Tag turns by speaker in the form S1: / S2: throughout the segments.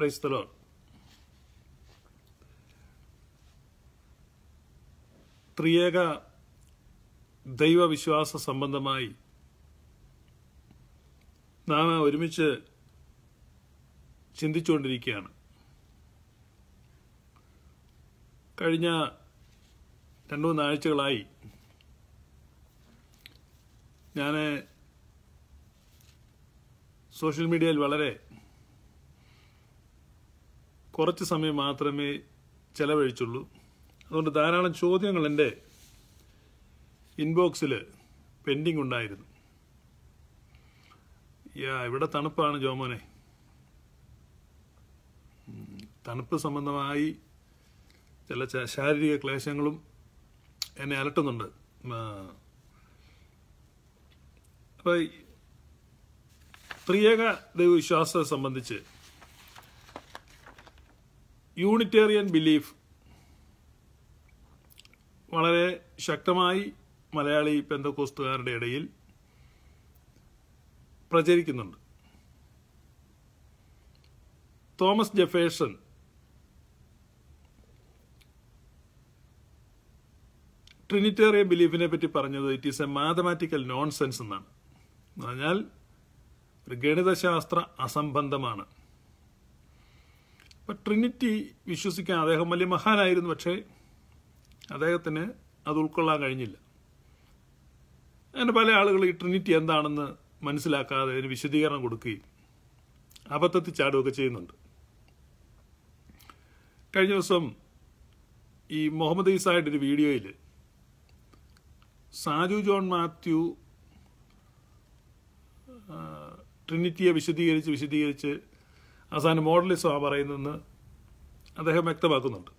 S1: Price തലോൺ ത്രിയേക ദൈവവിശ്വാസ സംബന്ധമായി നാം ഒരുമിച്ച് ചിന്തിച്ചുകൊണ്ടിരിക്കുകയാണ് കഴിഞ്ഞ രണ്ടു മൂന്നാഴ്ചകളായി ഞാൻ സോഷ്യൽ മീഡിയയിൽ വളരെ കുറച്ച് സമയം മാത്രമേ ചെലവഴിച്ചുള്ളൂ അതുകൊണ്ട് ധാരാളം ചോദ്യങ്ങൾ എൻ്റെ ഇൻബോക്സിൽ പെൻഡിങ് ഉണ്ടായിരുന്നു യാ ഇവിടെ തണുപ്പാണ് ജോമോനെ തണുപ്പ് സംബന്ധമായി ചില ശാരീരിക ക്ലേശങ്ങളും എന്നെ അലട്ടുന്നുണ്ട് അപ്പോൾ പ്രിയക ദൈവവിശ്വാസത്തെ സംബന്ധിച്ച് യൂണിറ്റേറിയൻ ബിലീഫ് വളരെ ശക്തമായി മലയാളി പെന്തക്കോസ്തുകാരുടെ ഇടയിൽ പ്രചരിക്കുന്നുണ്ട് തോമസ് ജെഫേഴ്സൺ ട്രിനിറ്റേറിയൻ ബിലീഫിനെ പറ്റി പറഞ്ഞത് it is a mathematical nonsense എന്നാണ് എന്ന് പറഞ്ഞാൽ ഒരു ഗണിതശാസ്ത്ര അസംബന്ധമാണ് അപ്പോൾ ട്രിനിറ്റി വിശ്വസിക്കാൻ അദ്ദേഹം വലിയ മഹാനായിരുന്നു പക്ഷേ അദ്ദേഹത്തിന് അത് ഉൾക്കൊള്ളാൻ കഴിഞ്ഞില്ല അങ്ങനെ പല ആളുകൾ ഈ ട്രിനിറ്റി എന്താണെന്ന് മനസ്സിലാക്കാതെ അതിന് വിശദീകരണം കൊടുക്കുകയും അബദ്ധത്തിൽ ചാടുകയൊക്കെ ചെയ്യുന്നുണ്ട് കഴിഞ്ഞ ദിവസം ഈ മുഹമ്മദ് ഒരു വീഡിയോയിൽ സാജു ജോൺ മാത്യു ട്രിനിറ്റിയെ വിശദീകരിച്ച് വിശദീകരിച്ച് അവസാനം മോഡലിസം ആ പറയുന്നതെന്ന് അദ്ദേഹം വ്യക്തമാക്കുന്നുണ്ട്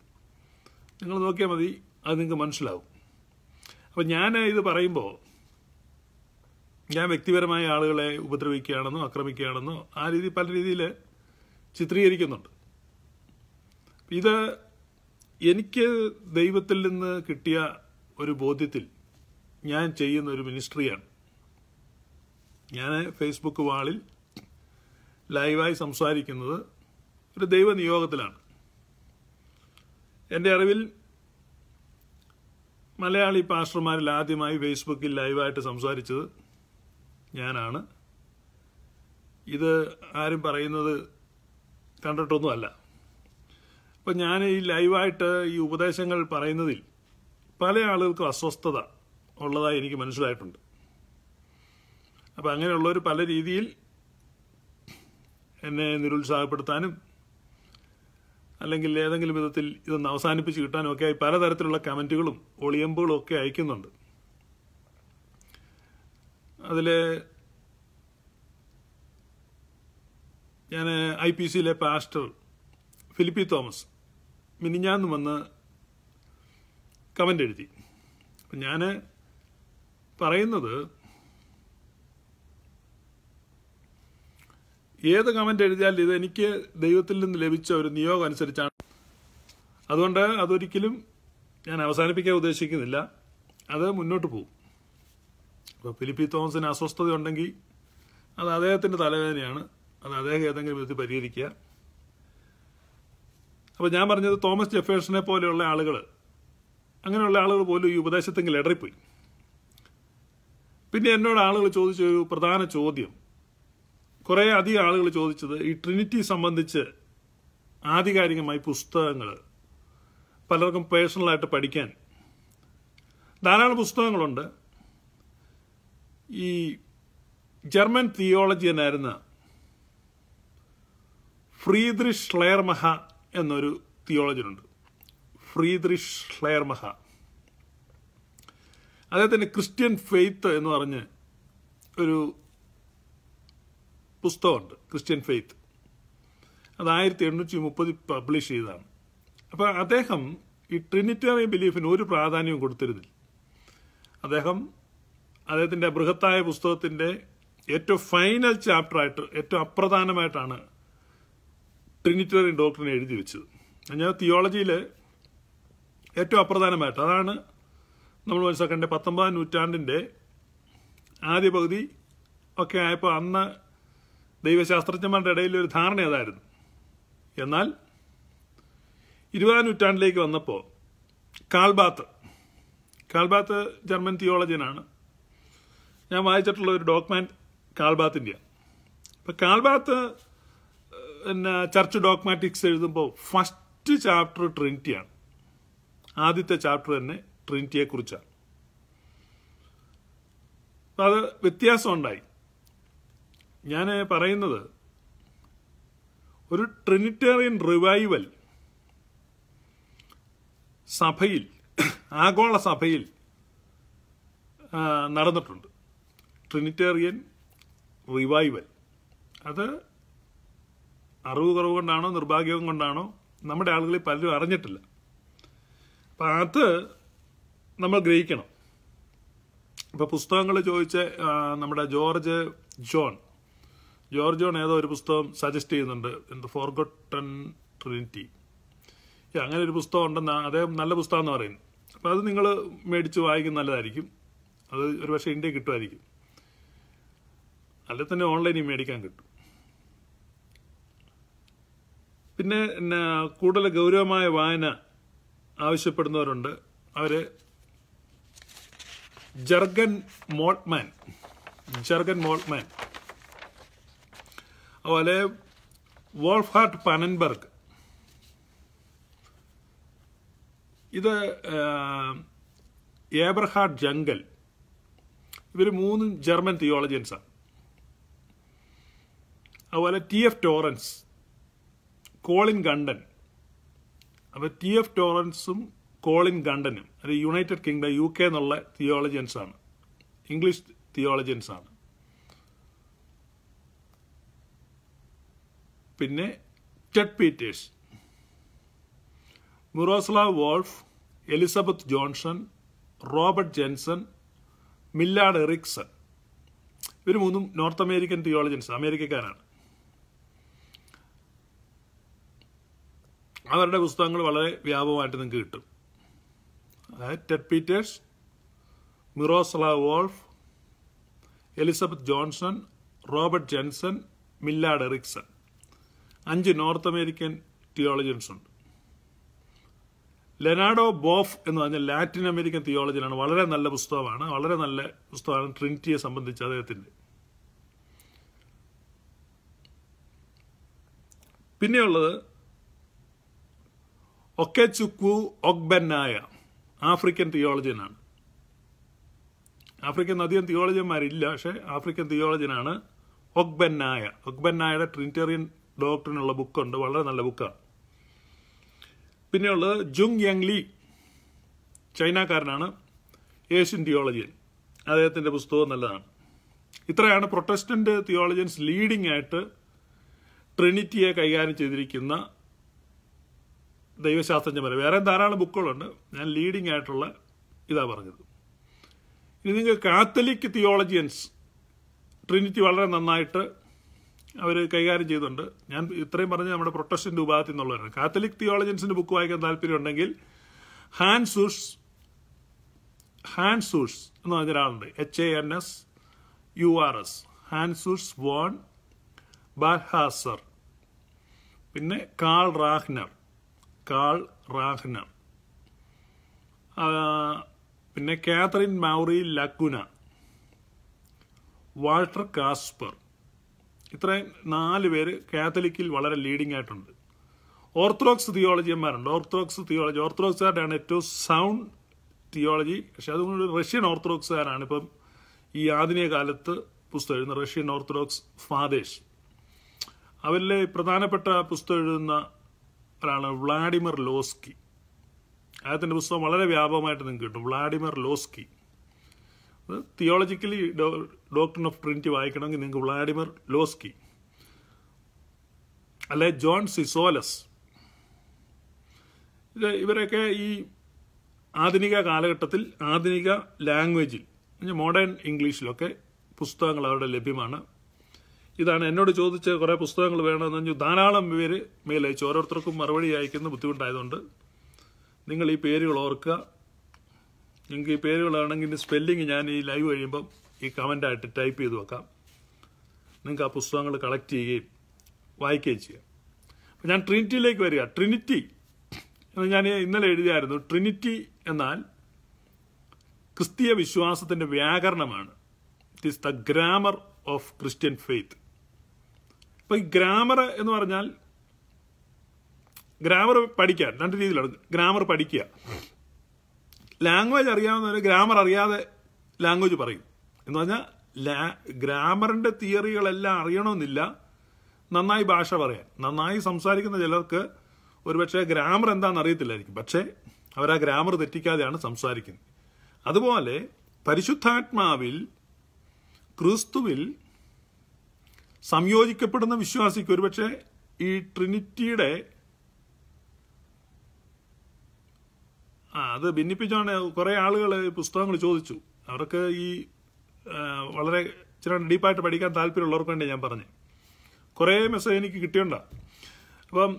S1: നിങ്ങൾ നോക്കിയാൽ മതി അത് നിങ്ങൾക്ക് മനസ്സിലാവും അപ്പം ഞാൻ ഇത് പറയുമ്പോൾ ഞാൻ വ്യക്തിപരമായ ആളുകളെ ഉപദ്രവിക്കുകയാണെന്നോ ആക്രമിക്കുകയാണെന്നോ ആ രീതി പല രീതിയിൽ ചിത്രീകരിക്കുന്നുണ്ട് ഇത് എനിക്ക് ദൈവത്തിൽ നിന്ന് കിട്ടിയ ഒരു ബോധ്യത്തിൽ ഞാൻ ചെയ്യുന്ന ഒരു മിനിസ്ട്രിയാണ് ഞാൻ ഫേസ്ബുക്ക് വാളിൽ ലൈവായി സംസാരിക്കുന്നത് ഒരു ദൈവനിയോഗത്തിലാണ് എൻ്റെ അറിവിൽ മലയാളി പാസ്റ്റർമാരിൽ ആദ്യമായി ഫേസ്ബുക്കിൽ ലൈവായിട്ട് സംസാരിച്ചത് ഞാനാണ് ഇത് ആരും പറയുന്നത് കണ്ടിട്ടൊന്നുമല്ല അപ്പം ഞാൻ ഈ ലൈവായിട്ട് ഈ ഉപദേശങ്ങൾ പറയുന്നതിൽ പല ആളുകൾക്കും അസ്വസ്ഥത ഉള്ളതായി എനിക്ക് മനസ്സിലായിട്ടുണ്ട് അപ്പം അങ്ങനെയുള്ളവർ പല രീതിയിൽ എന്നെ നിരുത്സാഹപ്പെടുത്താനും അല്ലെങ്കിൽ ഏതെങ്കിലും വിധത്തിൽ ഇതൊന്ന് അവസാനിപ്പിച്ച് കിട്ടാനും ഒക്കെയായി പലതരത്തിലുള്ള കമൻറ്റുകളും ഒളിയമ്പുകളും ഒക്കെ അയക്കുന്നുണ്ട് അതിൽ ഞാൻ ഐ പി സിയിലെ പാസ്റ്റർ ഫിലിപ്പി തോമസ് മിനിഞ്ഞാന്ന് വന്ന് കമൻ്റ് എഴുതി ഞാൻ പറയുന്നത് ഏത് കമൻ്റ് എഴുതിയാൽ ഇത് എനിക്ക് ദൈവത്തിൽ നിന്ന് ലഭിച്ച ഒരു നിയോഗം അനുസരിച്ചാണ് അതുകൊണ്ട് അതൊരിക്കലും ഞാൻ അവസാനിപ്പിക്കാൻ ഉദ്ദേശിക്കുന്നില്ല അത് മുന്നോട്ട് പോകും അപ്പോൾ ഫിലിപ്പി തോമസിന് അസ്വസ്ഥതയുണ്ടെങ്കിൽ അത് അദ്ദേഹത്തിൻ്റെ തലവേദനയാണ് അത് അദ്ദേഹം ഏതെങ്കിലും വിധത്തിൽ പരിഹരിക്കുക അപ്പോൾ ഞാൻ പറഞ്ഞത് തോമസ് ജെഫേഴ്സിനെ പോലെയുള്ള ആളുകൾ അങ്ങനെയുള്ള ആളുകൾ പോലും ഈ ഉപദേശത്തെങ്കിൽ ഇടറിപ്പോയി പിന്നെ എന്നോട് ആളുകൾ ചോദിച്ച ഒരു പ്രധാന ചോദ്യം കുറെ അധികം ആളുകൾ ചോദിച്ചത് ഈ ട്രിനിറ്റി സംബന്ധിച്ച് ആധികാരികമായി പുസ്തകങ്ങൾ പലർക്കും പേഴ്സണലായിട്ട് പഠിക്കാൻ ധാരാളം പുസ്തകങ്ങളുണ്ട് ഈ ജർമ്മൻ തിയോളജിയനായിരുന്ന ഫ്രീദ്രിഷ് ഷ്ലെയർമഹ എന്നൊരു തിയോളജിനുണ്ട് ഫ്രീദ്രിഷ് ഷ്ലെയർമഹ അദ്ദേഹത്തിൻ്റെ ക്രിസ്ത്യൻ ഫെയ്ത്ത് എന്ന് പറഞ്ഞ് ഒരു പുസ്തകമുണ്ട് ക്രിസ്ത്യൻ ഫെയ്ത്ത് അത് ആയിരത്തി എണ്ണൂറ്റി മുപ്പതിൽ പബ്ലിഷ് ചെയ്തതാണ് അപ്പോൾ അദ്ദേഹം ഈ ട്രിനിറ്റേറിയൻ ബിലീഫിന് ഒരു പ്രാധാന്യവും കൊടുത്തിരുന്നില്ല അദ്ദേഹം അദ്ദേഹത്തിൻ്റെ ബൃഹത്തായ പുസ്തകത്തിൻ്റെ ഏറ്റവും ഫൈനൽ ചാപ്റ്ററായിട്ട് ഏറ്റവും അപ്രധാനമായിട്ടാണ് ട്രിനിറ്റേറിയൻ ഡോക്ടറിനെ എഴുതി വെച്ചത് ഞാൻ തിയോളജിയിൽ ഏറ്റവും അപ്രധാനമായിട്ട് അതാണ് നമ്മൾ മനസ്സിലാക്കേണ്ട പത്തൊമ്പതാം നൂറ്റാണ്ടിൻ്റെ ആദ്യ പകുതി ഒക്കെ ആയപ്പോൾ അന്ന് ദൈവശാസ്ത്രജ്ഞന്മാരുടെ ഇടയിൽ ഒരു ധാരണ അതായിരുന്നു എന്നാൽ ഇരുപതാം നൂറ്റാണ്ടിലേക്ക് വന്നപ്പോൾ കാൾബാത്ത് കാൾബാത്ത് ജർമ്മൻ തിയോളജിയനാണ് ഞാൻ വായിച്ചിട്ടുള്ള ഒരു ഡോക്യുമെൻ്റ് ഇന്ത്യ അപ്പം കാൾബാത്ത് പിന്നെ ചർച്ച് ഡോക്മാറ്റിക്സ് എഴുതുമ്പോൾ ഫസ്റ്റ് ചാപ്റ്റർ ട്രിനിറ്റിയാണ് ആദ്യത്തെ ചാപ്റ്റർ തന്നെ ട്രിനിറ്റിയെക്കുറിച്ചാണ് അത് വ്യത്യാസമുണ്ടായി ഉണ്ടായി ഞാൻ പറയുന്നത് ഒരു ട്രിനിറ്റേറിയൻ റിവൈവൽ സഭയിൽ ആഗോള സഭയിൽ നടന്നിട്ടുണ്ട് ട്രിനിറ്റേറിയൻ റിവൈവൽ അത് അറിവ് കുറവ് കൊണ്ടാണോ നിർഭാഗ്യവും കൊണ്ടാണോ നമ്മുടെ ആളുകളിൽ പലരും അറിഞ്ഞിട്ടില്ല അപ്പം അത് നമ്മൾ ഗ്രഹിക്കണം ഇപ്പോൾ പുസ്തകങ്ങൾ ചോദിച്ച നമ്മുടെ ജോർജ് ജോൺ ജോർജോൺ ഏതോ ഒരു പുസ്തകം സജസ്റ്റ് ചെയ്യുന്നുണ്ട് ഇൻ ദ ഫോർഗട്ടൺ ട്രിനിറ്റി അങ്ങനെ ഒരു പുസ്തകം ഉണ്ടെന്ന് അദ്ദേഹം നല്ല പുസ്തകം എന്ന് പറയുന്നത് അപ്പോൾ അത് നിങ്ങൾ മേടിച്ച് വായിക്കും നല്ലതായിരിക്കും അത് ഒരു പക്ഷേ ഇന്ത്യ കിട്ടുമായിരിക്കും അല്ലെ തന്നെ ഓൺലൈനിൽ മേടിക്കാൻ കിട്ടും പിന്നെ കൂടുതൽ ഗൗരവമായ വായന ആവശ്യപ്പെടുന്നവരുണ്ട് അവർ ജർഗൻ മോൾട്ട്മാൻ ജർഗൻ മോൾട്ട്മാൻ അതുപോലെ വോൾഫാർട്ട് പനൻബർഗ് ഇത് ഏബർഹാർഡ് ജംഗൽ ഇവർ മൂന്ന് ജർമ്മൻ തിയോളജൻസാണ് അതുപോലെ T F Torrance Colin Gunton അപ്പോൾ ടി എഫ് ടോറൻസും കോളിൻ ഗണ്ടനും അത് യുണൈറ്റഡ് കിങ്ഡം യു കെ എന്നുള്ള തിയോളജൻസാണ് ഇംഗ്ലീഷ് തിയോളജൻസാണ് പിന്നെ Ted Peters Miroslav Volf Elizabeth Johnson Robert Jenson Millard Erickson ഇവർ മൂന്നും നോർത്ത് അമേരിക്കൻ തിയോളജൻസ് അമേരിക്കക്കാരാണ് അവരുടെ പുസ്തകങ്ങൾ വളരെ വ്യാപകമായിട്ട് നിങ്ങൾക്ക് കിട്ടും അതായത് Ted Peters Miroslav Volf Elizabeth Johnson Robert Jenson Millard Erickson അഞ്ച് നോർത്ത് അമേരിക്കൻ തിയോളജിയൻസ് ഉണ്ട് ലെനാഡോ ബോഫ് എന്ന് പറഞ്ഞ ലാറ്റിൻ അമേരിക്കൻ തിയോളജിയിലാണ് വളരെ നല്ല പുസ്തകമാണ് വളരെ നല്ല പുസ്തകമാണ് ട്രിനിറ്റിയെ സംബന്ധിച്ച് അദ്ദേഹത്തിൻ്റെ പിന്നെയുള്ളത് ഒക്കെ ചുക്കു ഒഗ്ബന്നായ ആഫ്രിക്കൻ തിയോളജിയനാണ് ആഫ്രിക്കൻ അധികം തിയോളജിയന്മാരില്ല പക്ഷേ ആഫ്രിക്കൻ തിയോളജിയനാണ് ഒഗ്ബന്നായ ഒഗ്ബന്നായുടെ ട്രിനിറ്റേറിയൻ ഡോക്ടറിനുള്ള ബുക്കുണ്ട് വളരെ നല്ല ബുക്കാണ് പിന്നെയുള്ളത് ജുങ് യങ് ലീ ചൈനക്കാരനാണ് ഏഷ്യൻ തിയോളജിയൻ അദ്ദേഹത്തിൻ്റെ പുസ്തകവും നല്ലതാണ് ഇത്രയാണ് പ്രൊട്ടസ്റ്റൻ്റ് തിയോളജിയൻസ് ലീഡിംഗ് ആയിട്ട് ട്രിനിറ്റിയെ കൈകാര്യം ചെയ്തിരിക്കുന്ന ദൈവശാസ്ത്രജ്ഞന്മാർ വേറെ ധാരാളം ബുക്കുകളുണ്ട് ഞാൻ ലീഡിംഗ് ആയിട്ടുള്ള ഇതാ പറഞ്ഞത് ഇനി നിങ്ങൾക്ക് കാത്തലിക് തിയോളജിയൻസ് ട്രിനിറ്റി വളരെ നന്നായിട്ട് അവർ കൈകാര്യം ചെയ്തിട്ടുണ്ട് ഞാൻ ഇത്രയും പറഞ്ഞ് നമ്മുടെ പ്രൊട്ടസ്റ്റന്റ് വിഭാഗത്തിൽ നിന്നുള്ളവരാണ് കാത്തലിക് തിയോളജൻസിന്റെ ബുക്ക് വായിക്കാൻ താല്പര്യം ഉണ്ടെങ്കിൽ ഹാൻസൂഷ് ഹാൻസൂഷ് എന്ന് പറഞ്ഞ ഒരാളുണ്ട് H A N S U R S Hans Urs von Balthasar പിന്നെ കാൾ റാഹ്നർ കാൾ റാഹ്നർ പിന്നെ Catherine Mowry LaCugna Walter Kasper ഇത്രയും നാല് പേര് കാത്തലിക്കിൽ വളരെ ലീഡിംഗ് ആയിട്ടുണ്ട് ഓർത്തഡോക്സ് തിയോളജിയന്മാരുണ്ട് ഓർത്തഡോക്സ് തിയോളജി ഓർത്തഡോക്സുകാരുടെയാണ് ഏറ്റവും സൗണ്ട് തിയോളജി പക്ഷെ അതുകൊണ്ട് റഷ്യൻ ഓർത്തഡോക്സുകാരാണ് ഇപ്പം ഈ ആധുനിക കാലത്ത് പുസ്തകം എഴുതുന്ന റഷ്യൻ ഓർത്തഡോക്സ് ഫാദേഴ്സ് അവരിലെ പ്രധാനപ്പെട്ട പുസ്തകം എഴുതുന്ന ഒരാളാണ് വ്ളാഡിമിർ ലോസ്കി അദ്ദേഹത്തിൻ്റെ പുസ്തകം വളരെ വ്യാപകമായിട്ട് നിങ്ങൾക്ക് കിട്ടും Vladimir Lossky theologically doctor of Trinity വായിക്കണമെങ്കിൽ നിങ്ങൾക്ക് വ്ളാഡിമിർ ലോസ്കി അല്ലെ ജോൺ സിസോലസ് ഇവരൊക്കെ ഈ ആധുനിക കാലഘട്ടത്തിൽ ആധുനിക ലാംഗ്വേജിൽ മോഡേൺ ഇംഗ്ലീഷിലൊക്കെ പുസ്തകങ്ങൾ അവിടെ ലഭ്യമാണ് ഇതാണ് എന്നോട് ചോദിച്ച കുറേ പുസ്തകങ്ങൾ വേണമെന്ന് പറഞ്ഞു ധാരാളം പേര് മേലയച്ചു ഓരോരുത്തർക്കും മറുപടി അയക്കുന്ന ബുദ്ധിമുട്ടായതുകൊണ്ട് നിങ്ങൾ ഈ പേരുകൾ ഓർക്കുക നിങ്ങൾക്ക് ഈ പേരുകളാണെങ്കിൽ സ്പെല്ലിങ് ഞാൻ ഈ ലൈവ് കഴിയുമ്പം ഈ കമൻ്റായിട്ട് ടൈപ്പ് ചെയ്ത് വെക്കാം നിങ്ങൾക്ക് ആ പുസ്തകങ്ങൾ കളക്ട് ചെയ്യുകയും വായിക്കുകയും ചെയ്യാം അപ്പം ഞാൻ ട്രിനിറ്റിയിലേക്ക് വരിക ട്രിനിറ്റി എന്ന് ഞാൻ ഇന്നലെ എഴുതിയായിരുന്നു ട്രിനിറ്റി എന്നാൽ ക്രിസ്തീയ വിശ്വാസത്തിൻ്റെ വ്യാകരണമാണ് it is the grammar of Christian faith അപ്പം ഈ ഗ്രാമർ എന്ന് പറഞ്ഞാൽ ഗ്രാമർ പഠിക്കുക രണ്ട് രീതിയിലാണ് ഗ്രാമർ പഠിക്കുക ലാംഗ്വേജ് അറിയാവുന്നവരെ ഗ്രാമർ അറിയാതെ ലാംഗ്വേജ് പറയും എന്ന് പറഞ്ഞാൽ ഗ്രാമറിൻ്റെ തിയറികളെല്ലാം അറിയണമെന്നില്ല നന്നായി ഭാഷ പറയാൻ നന്നായി സംസാരിക്കുന്ന ചിലർക്ക് ഒരുപക്ഷെ ഗ്രാമർ എന്താണെന്ന് അറിയത്തില്ലായിരിക്കും പക്ഷേ അവർ ആ ഗ്രാമർ തെറ്റിക്കാതെയാണ് സംസാരിക്കുന്നത് അതുപോലെ പരിശുദ്ധാത്മാവിൽ ക്രിസ്തുവിൽ സംയോജിക്കപ്പെടുന്ന വിശ്വാസിക്ക് ഒരുപക്ഷെ ഈ ട്രിനിറ്റിയുടെ അത് ഭിന്നിപ്പിച്ചാണ് കുറേ ആളുകൾ പുസ്തകങ്ങൾ ചോദിച്ചു അവർക്ക് ഈ വളരെ ചില ഡീപ്പായിട്ട് പഠിക്കാൻ താല്പര്യമുള്ളവർക്ക് വേണ്ടി ഞാൻ പറഞ്ഞു കുറേ മെസ്സേജ് എനിക്ക് കിട്ടിയുണ്ടാ അപ്പം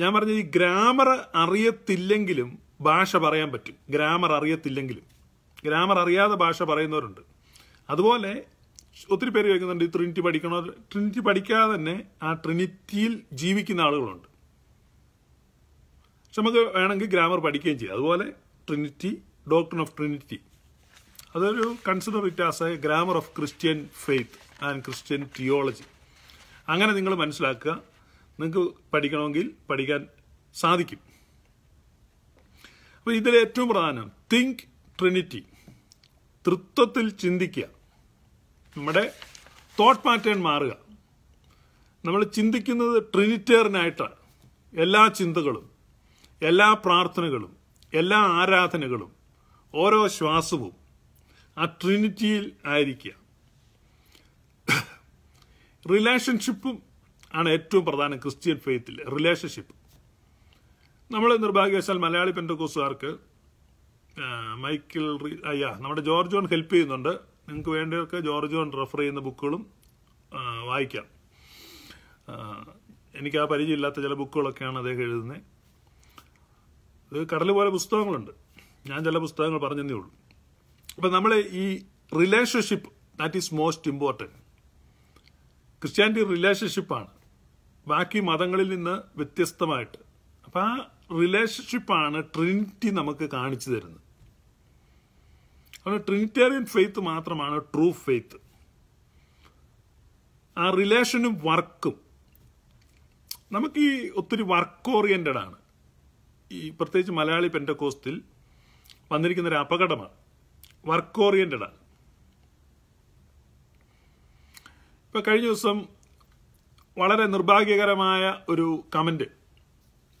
S1: ഞാൻ പറഞ്ഞ ഈ ഗ്രാമർ അറിയത്തില്ലെങ്കിലും ഭാഷ പറയാൻ പറ്റും ഗ്രാമർ അറിയത്തില്ലെങ്കിലും ഗ്രാമർ അറിയാതെ ഭാഷ പറയുന്നവരുണ്ട് അതുപോലെ ഒത്തിരി പേര് ചോദിക്കുന്നുണ്ട് ഈ ട്രിനിറ്റി പഠിക്കണോ ട്രിനിറ്റി പഠിക്കാതെ തന്നെ ആ ട്രിനിറ്റിയിൽ ജീവിക്കുന്ന ആളുകളുണ്ട് പക്ഷെ നമുക്ക് വേണമെങ്കിൽ ഗ്രാമർ പഠിക്കുകയും ചെയ്യാം അതുപോലെ ട്രിനിറ്റി ഡോക്ടർ ഓഫ് ട്രിനിറ്റി അതൊരു consider it as a grammar of Christian faith and Christian theology അങ്ങനെ നിങ്ങൾ മനസ്സിലാക്കുക നിങ്ങൾക്ക് പഠിക്കണമെങ്കിൽ പഠിക്കാൻ സാധിക്കും അപ്പോൾ ഇതിൽ ഏറ്റവും പ്രധാനം തിങ്ക് ട്രിനിറ്റി തൃത്വത്തിൽ ചിന്തിക്കുക നമ്മുടെ തോട്ട് പാറ്റേൺ മാറുക നമ്മൾ ചിന്തിക്കുന്നത് ട്രിനിറ്റേറിനായിട്ടാണ് എല്ലാ ചിന്തകളും എല്ലാ പ്രാർത്ഥനകളും എല്ലാ ആരാധനകളും ഓരോ ശ്വാസവും ആ ട്രിനിറ്റിയിൽ ആയിരിക്കുക റിലേഷൻഷിപ്പും ആണ് ഏറ്റവും പ്രധാനം ക്രിസ്ത്യൻ ഫെയ്ത്തിൽ റിലേഷൻഷിപ്പ് നമ്മൾ നിർഭാഗ്യവശാൽ മലയാളി പെൻഡക്കോസുകാർക്ക് മൈക്കിൾ അയ്യാ നമ്മുടെ ജോർജ് ജോൺ ഹെൽപ്പ് ചെയ്യുന്നുണ്ട് നിങ്ങൾക്ക് വേണ്ടിയൊക്കെ ജോർജ് ജോൺ റെഫർ ചെയ്യുന്ന ബുക്കുകളും വായിക്കാം എനിക്ക് ആ പരിചയമില്ലാത്ത ചില ബുക്കുകളൊക്കെയാണ് അദ്ദേഹം എഴുതുന്നത് ഇത് കടൽ പോലെ പുസ്തകങ്ങളുണ്ട് ഞാൻ ചില പുസ്തകങ്ങൾ പറഞ്ഞതേ ഉള്ളൂ അപ്പം നമ്മൾ ഈ relationship that is most important Christianity റിലേഷൻഷിപ്പാണ് ബാക്കി മതങ്ങളിൽ നിന്ന് വ്യത്യസ്തമായിട്ട് അപ്പം ആ റിലേഷൻഷിപ്പാണ് ട്രിനിറ്റി നമുക്ക് കാണിച്ചു തരുന്നത് അതുകൊണ്ട് ട്രിനിറ്റേറിയൻ ഫെയ്ത്ത് മാത്രമാണ് ട്രൂ ഫെയ്ത്ത് ആ റിലേഷനും വർക്കും നമുക്ക് ഈ ഒത്തിരി വർക്ക് ഓറിയൻറ്റഡാണ് ആണ് ഈ പ്രത്യേകിച്ച് മലയാളി പെൻറ്റക്കോസ്റ്റിൽ വന്നിരിക്കുന്നൊരു അപകടമാണ് വർക്ക് ആണ് ഇപ്പം കഴിഞ്ഞ ദിവസം വളരെ നിർഭാഗ്യകരമായ ഒരു കമൻറ്റ്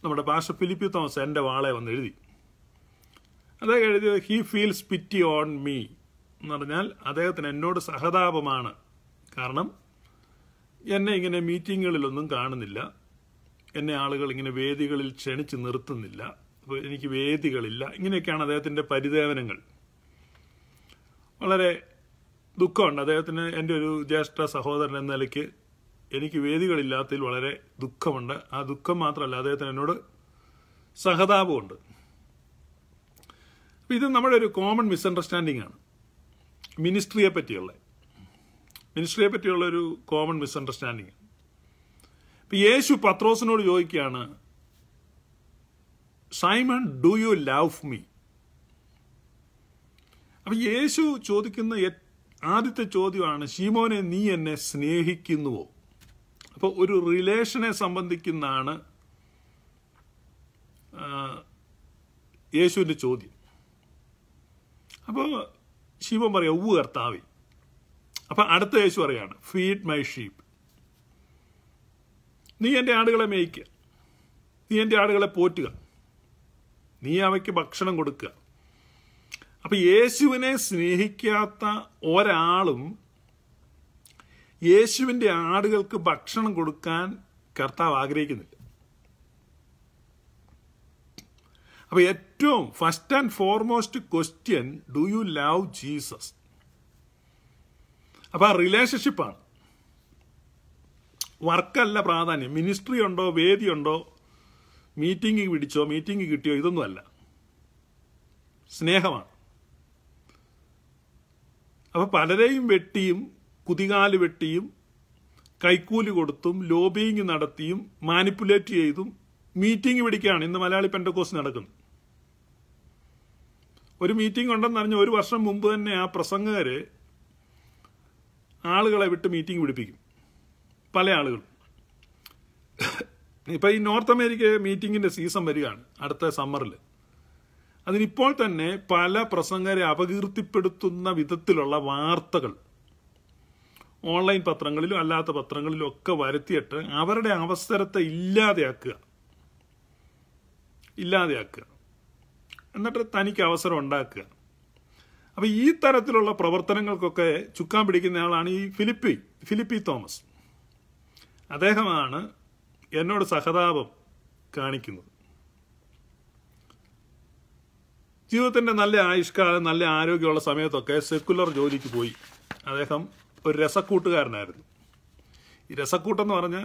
S1: നമ്മുടെ പാഷ ഫിലിപ്പി തോമസ് എൻ്റെ വാളെ വന്ന് എഴുതി അദ്ദേഹം എഴുതിയത് he feels pity on me എന്ന് പറഞ്ഞാൽ അദ്ദേഹത്തിന് എന്നോട് സഹതാപമാണ് കാരണം എന്നെ ഇങ്ങനെ മീറ്റിങ്ങുകളിലൊന്നും കാണുന്നില്ല എന്നെ ആളുകൾ ഇങ്ങനെ വേദികളിൽ ക്ഷണിച്ച് നിർത്തുന്നില്ല അപ്പോൾ എനിക്ക് വേദികളില്ല ഇങ്ങനെയൊക്കെയാണ് അദ്ദേഹത്തിൻ്റെ പരിദേവനങ്ങൾ വളരെ ദുഃഖമുണ്ട് അദ്ദേഹത്തിന് എൻ്റെ ഒരു ജ്യേഷ്ഠ സഹോദരൻ എന്ന നിലയ്ക്ക് എനിക്ക് വേദികളില്ലാത്തതിൽ വളരെ ദുഃഖമുണ്ട് ആ ദുഃഖം മാത്രമല്ല അദ്ദേഹത്തിന് എന്നോട് സഹതാപമുണ്ട് ഇത് നമ്മുടെ ഒരു കോമൺ മിസ്അണ്ടർസ്റ്റാൻഡിംഗ് ആണ് മിനിസ്ട്രിയെ പറ്റിയുള്ള മിനിസ്ട്രിയെ പറ്റിയുള്ള ഒരു കോമൺ മിസ്അണ്ടർസ്റ്റാൻഡിംഗ് ഇപ്പം യേശു പത്രോസിനോട് ചോദിക്കുകയാണ് Simon do you love me അപ്പൊ യേശു ചോദിക്കുന്ന ആദ്യത്തെ ചോദ്യമാണ് ഷീമോനെ നീ എന്നെ സ്നേഹിക്കുന്നുവോ അപ്പോൾ ഒരു റിലേഷനെ സംബന്ധിക്കുന്നാണ് യേശുവിന്റെ ചോദ്യം അപ്പോൾ ശിവൻ പറയാം ഉവ് കർത്താവി അപ്പൊ അടുത്ത യേശു പറയാണ് ഫീഡ് മൈ ഷീപ്പ് നീ എൻ്റെ ആടുകളെ മേയ്ക്കുക നീ എൻ്റെ ആടുകളെ പോറ്റുക നീ അവയ്ക്ക് ഭക്ഷണം കൊടുക്കുക അപ്പൊ യേശുവിനെ സ്നേഹിക്കാത്ത ഒരാളും യേശുവിൻ്റെ ആടുകൾക്ക് ഭക്ഷണം കൊടുക്കാൻ കർത്താവ് ആഗ്രഹിക്കുന്നില്ല അപ്പൊ ഏറ്റവും first and foremost question do you love Jesus അപ്പൊ ആ റിലേഷൻഷിപ്പാണ് വർക്കല്ല പ്രാധാന്യം മിനിസ്ട്രി ഉണ്ടോ വേദിയുണ്ടോ മീറ്റിംഗ് പിടിച്ചോ മീറ്റിംഗ് കിട്ടിയോ ഇതൊന്നുമല്ല സ്നേഹമാണ് അപ്പോൾ പലരെയും വെട്ടിയും കുതികാല് വെട്ടിയും കൈക്കൂലി കൊടുത്തും ലോബിയിങ് നടത്തിയും മാനിപ്പുലേറ്റ് ചെയ്തും മീറ്റിംഗ് പിടിക്കുകയാണ് ഇന്ന് മലയാളി പെൻഡക്കോസ് നടക്കുന്നത് ഒരു മീറ്റിംഗ് ഉണ്ടെന്ന് അറിഞ്ഞ ഒരു വർഷം മുമ്പ് തന്നെ ആ പ്രസംഗകരെ ആളുകളെ വിട്ട് മീറ്റിംഗ് പിടിപ്പിക്കും പല ആളുകളും ഇപ്പം ഈ നോർത്ത് അമേരിക്ക മീറ്റിങ്ങിൻ്റെ സീസൺ വരികയാണ് അടുത്ത സമ്മറിൽ അതിനിപ്പോൾ തന്നെ പല പ്രസംഗരെ അപകീർത്തിപ്പെടുത്തുന്ന വിധത്തിലുള്ള വാർത്തകൾ ഓൺലൈൻ പത്രങ്ങളിലും അല്ലാത്ത പത്രങ്ങളിലും ഒക്കെ വരുത്തിയിട്ട് അവരുടെ അവസരത്തെ ഇല്ലാതെയാക്കുക ഇല്ലാതെയാക്കുക എന്നിട്ട് തനിക്ക് അവസരം ഉണ്ടാക്കുക അപ്പോൾ ഈ തരത്തിലുള്ള പ്രവർത്തനങ്ങൾക്കൊക്കെ ചുക്കാൻ പിടിക്കുന്ന ആളാണ് ഈ ഫിലിപ്പി ഫിലിപ്പി തോമസ് അദ്ദേഹമാണ് എന്നോട് സഹതാപം കാണിക്കുന്നത് ജീവിതത്തിൻ്റെ നല്ല ആയുഷ്കാലം നല്ല ആരോഗ്യമുള്ള സമയത്തൊക്കെ സെക്കുലർ ജോലിക്ക് പോയി അദ്ദേഹം ഒരു രസക്കൂട്ടുകാരനായിരുന്നു ഈ രസക്കൂട്ടെന്ന് പറഞ്ഞ്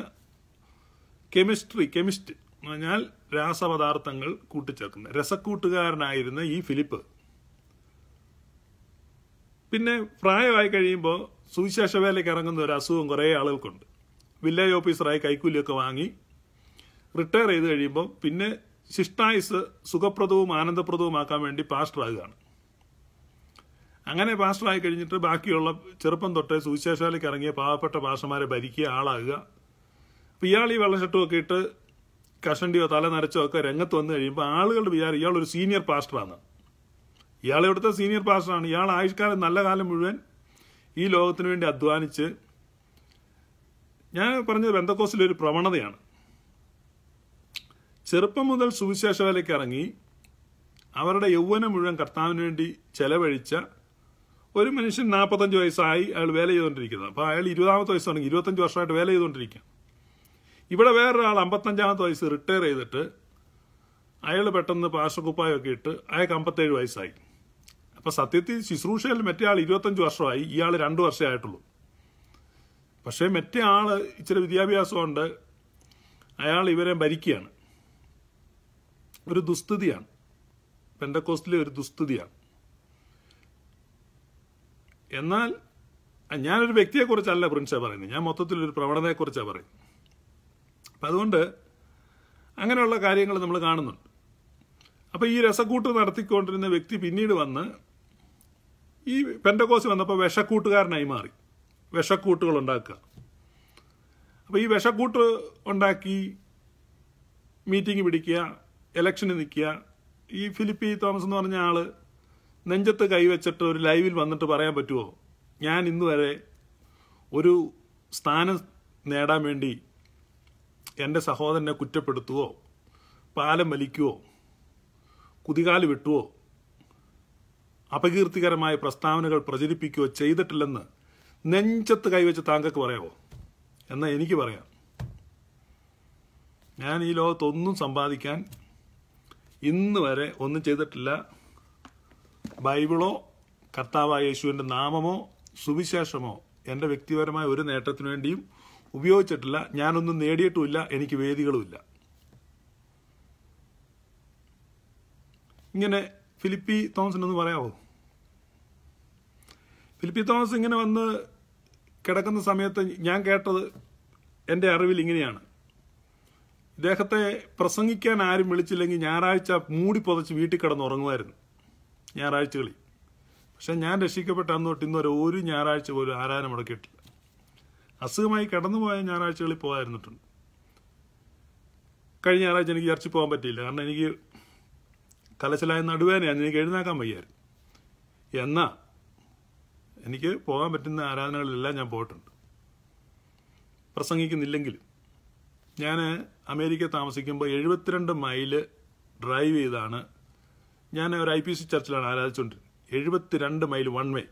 S1: കെമിസ്ട്രി കെമിസ്റ്റ് എന്ന് പറഞ്ഞാൽ രാസപദാർത്ഥങ്ങൾ കൂട്ടിച്ചേർക്കുന്നത് രസക്കൂട്ടുകാരനായിരുന്ന ഈ ഫിലിപ്പ് പിന്നെ പ്രായമായി കഴിയുമ്പോൾ സുവിശേഷ വേലയ്ക്ക് ഇറങ്ങുന്ന ഒരു അസുഖം കുറേ ആളുകൾക്കുണ്ട് വില്ലേജ് ഓഫീസറായി കൈക്കൂലിയൊക്കെ വാങ്ങി റിട്ടയർ ചെയ്ത് കഴിയുമ്പോൾ പിന്നെ ശിഷ്ടായുസ് സുഖപ്രദവും ആനന്ദപ്രദവുമാക്കാൻ വേണ്ടി പാസ്റ്ററാകുകയാണ് അങ്ങനെ പാസ്റ്ററായി കഴിഞ്ഞിട്ട് ബാക്കിയുള്ള ചെറുപ്പം തൊട്ട് സുവിശേഷാലയ്ക്ക് ഇറങ്ങിയ പാവപ്പെട്ട പാസ്റ്റർമാരെ ഭരിക്കുക ആളാകുക അപ്പം ഇയാൾ ഈ വെള്ളച്ചട്ടമൊക്കെ ഇട്ട് കഷണ്ടിയോ തല നരച്ചോ ഒക്കെ രംഗത്ത് വന്നു കഴിയുമ്പോൾ ആളുകളുടെ വിചാരം ഇയാൾ ഒരു സീനിയർ പാസ്റ്ററാണ് ഇയാൾ ഇവിടുത്തെ സീനിയർ പാസ്റ്ററാണ് ഇയാൾ ആയുഷ്കാലം നല്ല കാലം മുഴുവൻ ഈ ലോകത്തിന് വേണ്ടി അധ്വാനിച്ച് ഞാൻ പറഞ്ഞത് ബന്ധക്കോസിലൊരു പ്രവണതയാണ് ചെറുപ്പം മുതൽ സുവിശേഷ വേലയ്ക്ക് ഇറങ്ങി അവരുടെ യൗവനം മുഴുവൻ കർത്താവിന് വേണ്ടി ചെലവഴിച്ച ഒരു മനുഷ്യൻ നാൽപ്പത്തഞ്ച് വയസ്സായി അയാൾ വേല ചെയ്തുകൊണ്ടിരിക്കുന്നത് അപ്പോൾ അയാൾ ഇരുപതാമത്തെ വയസ്സാണെങ്കിൽ ഇരുപത്തഞ്ച് വർഷമായിട്ട് വേല ചെയ്തുകൊണ്ടിരിക്കുക ഇവിടെ വേറൊരാൾ അമ്പത്തഞ്ചാമത്തെ വയസ്സ് റിട്ടയർ ചെയ്തിട്ട് അയാൾ പെട്ടെന്ന് പാശക്കുപ്പായൊക്കെ ഇട്ട് അയാൾക്ക് അമ്പത്തേഴ് വയസ്സായി അപ്പോൾ സത്യത്തിൽ ശുശ്രൂഷയിൽ മറ്റേ ആൾ ഇരുപത്തഞ്ച് വർഷമായി ഇയാൾ രണ്ട് വർഷമേ ആയിട്ടുള്ളൂ പക്ഷേ മറ്റേ ആൾ ഇച്ചിരി വിദ്യാഭ്യാസമുണ്ട് അയാൾ ഇവരെ ഭരിക്കുകയാണ് ഒരു ദുസ്തുതിയാണ് പെൻഡക്കോസ്റ്റിലെ ഒരു ദുസ്തുതിയാണ് എന്നാൽ ഞാനൊരു വ്യക്തിയെക്കുറിച്ചല്ല പ്രിൻസെ പറയുന്നത് ഞാൻ മൊത്തത്തിൽ ഒരു പ്രവണതയെക്കുറിച്ചാണ് പറയുന്നത് അപ്പം അതുകൊണ്ട് അങ്ങനെയുള്ള കാര്യങ്ങൾ നമ്മൾ കാണുന്നുണ്ട് അപ്പോൾ ഈ രസക്കൂട്ട് നടത്തിക്കൊണ്ടിരുന്ന വ്യക്തി പിന്നീട് വന്ന് ഈ പെൻഡക്കോസ് വന്നപ്പോൾ വിഷക്കൂട്ടുകാരനായി മാറി വിഷക്കൂട്ടുകൾ ഉണ്ടാക്കുക അപ്പോൾ ഈ വിഷക്കൂട്ട് ഉണ്ടാക്കി മീറ്റിംഗ് പിടിക്കുക ഇലക്ഷന് നിൽക്കുക ഈ ഫിലിപ്പി തോമസ് എന്ന് പറഞ്ഞ ആള് നെഞ്ചത്ത് കൈവച്ചിട്ട് ഒരു ലൈവിൽ വന്നിട്ട് പറയാൻ പറ്റുമോ ഞാൻ ഇന്ന് വരെ ഒരു സ്ഥാനം നേടാൻ വേണ്ടി എൻ്റെ സഹോദരനെ കുറ്റപ്പെടുത്തുവോ പാലം വലിക്കുവോ കുതികാല് വിട്ടുവോ അപകീർത്തികരമായ പ്രസ്താവനകൾ പ്രചരിപ്പിക്കുകയോ ചെയ്തിട്ടില്ലെന്ന് നെഞ്ചത്ത് കൈവച്ച് താങ്കൾക്ക് പറയാമോ എന്നാൽ എനിക്ക് പറയാം ഞാൻ ഈ ലോകത്തൊന്നും സമ്പാദിക്കാൻ ഇന്ന് വരെ ഒന്നും ചെയ്തിട്ടില്ല ബൈബിളോ കർത്താവായ യേശുവിൻ്റെ നാമമോ സുവിശേഷമോ എൻ്റെ വ്യക്തിപരമായ ഒരു നേട്ടത്തിനു വേണ്ടിയും ഉപയോഗിച്ചിട്ടില്ല ഞാനൊന്നും നേടിയിട്ടുമില്ല എനിക്ക് വേദികളുമില്ല ഇങ്ങനെ ഫിലിപ്പി തോമസിനൊന്ന് പറയാമോ ഫിലിപ്പി തോമസ് ഇങ്ങനെ വന്ന് കിടക്കുന്ന സമയത്ത് ഞാൻ കേട്ടത് എൻ്റെ അറിവിൽ ഇങ്ങനെയാണ് ഇദ്ദേഹത്തെ പ്രസംഗിക്കാൻ ആരും വിളിച്ചില്ലെങ്കിൽ ഞായറാഴ്ച മൂടി പുതച്ച് വീട്ടിൽ ഉറങ്ങുമായിരുന്നു ഞായറാഴ്ചകളിൽ പക്ഷെ ഞാൻ രക്ഷിക്കപ്പെട്ട അന്ന് തൊട്ട് ഇന്നുവരെ ഒരു ഞായറാഴ്ച പോലും ആരാധന മുടക്കിയിട്ടില്ല അസുഖമായി കടന്നുപോയ ഞായറാഴ്ചകളിൽ പോകാതിരുന്നിട്ടുണ്ട് കഴിഞ്ഞ ഞായറാഴ്ച എനിക്ക് ചർച്ചിൽ പോകാൻ പറ്റിയില്ല കാരണം എനിക്ക് കലശലായ നടുവേനെയാണ് എനിക്ക് എഴുന്നേക്കാൻ വയ്യായിരുന്നു എന്നാൽ എനിക്ക് പോകാൻ പറ്റുന്ന ആരാധനകളിലെല്ലാം ഞാൻ പോയിട്ടുണ്ട് പ്രസംഗിക്കുന്നില്ലെങ്കിലും ഞാൻ അമേരിക്ക താമസിക്കുമ്പോൾ എഴുപത്തിരണ്ട് മൈല് ഡ്രൈവ് ചെയ്താണ് ഞാൻ ഒരു ഐ പി സി ചർച്ചിലാണ് ആരാധിച്ചുകൊണ്ടിരുന്നത് എഴുപത്തിരണ്ട് മൈൽ വൺ വേ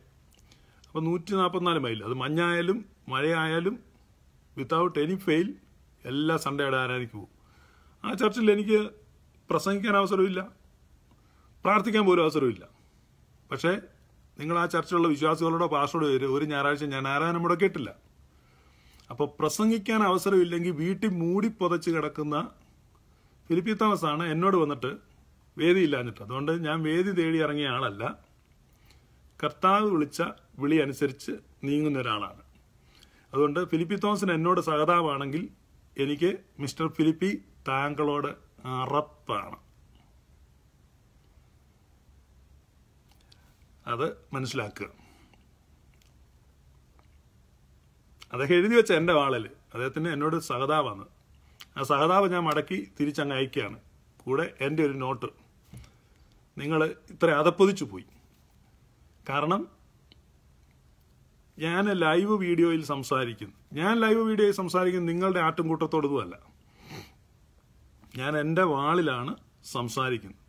S1: അപ്പോൾ നൂറ്റി നാൽപ്പത്തിനാല് മൈൽ അത് മഞ്ഞായാലും മഴയായാലും വിത്തൗട്ട് എനി ഫെയിൽ എല്ലാ സൺഡേയുടെ ആരാധനയ്ക്ക് പോകും ആ ചർച്ചിൽ എനിക്ക് പ്രസംഗിക്കാൻ അവസരമില്ല പ്രാർത്ഥിക്കാൻ പോലും അവസരമില്ല പക്ഷേ നിങ്ങൾ ആ ചർച്ചിലുള്ള വിശ്വാസികളോടോ പാസ്റ്റോടോ ഒരു ഞായറാഴ്ച ഞാൻ ആരാധന മുടക്കിയിട്ടില്ല അപ്പോൾ പ്രസംഗിക്കാൻ അവസരമില്ലെങ്കിൽ വീട്ടിൽ മൂടി പുതച്ച് കിടക്കുന്ന ഫിലിപ്പി തോമസ് ആണ് എന്നോട് വന്നിട്ട് വേദി ഇല്ലാഞ്ഞിട്ട് അതുകൊണ്ട് ഞാൻ വേദി തേടി ഇറങ്ങിയ ആളല്ല കർത്താവ് വിളിച്ച വിളി അനുസരിച്ച് നീങ്ങുന്ന ഒരാളാണ് അതുകൊണ്ട് ഫിലിപ്പി തോമസിന് എന്നോട് സഹതാവാണെങ്കിൽ എനിക്ക് മിസ്റ്റർ ഫിലിപ്പി താങ്കളോട് അറപ്പാണ് അത് മനസ്സിലാക്കുക അദ്ദേഹം എഴുതി വെച്ച എൻ്റെ വാളൽ അദ്ദേഹത്തിന് എന്നോട് സഹതാപാണ് ആ സഹതാപം ഞാൻ മടക്കി തിരിച്ചങ്ങ് അയക്കുകയാണ് കൂടെ എൻ്റെ ഒരു നോട്ട് നിങ്ങൾ ഇത്ര അതപ്പൊതിച്ചു പോയി കാരണം ഞാൻ ലൈവ് വീഡിയോയിൽ സംസാരിക്കുന്നു ഞാൻ ലൈവ് വീഡിയോയിൽ സംസാരിക്കുന്നത് നിങ്ങളുടെ ആട്ടുംകൂട്ടത്തോടൊന്നുമല്ല ഞാൻ എൻ്റെ വാളിലാണ് സംസാരിക്കുന്നത്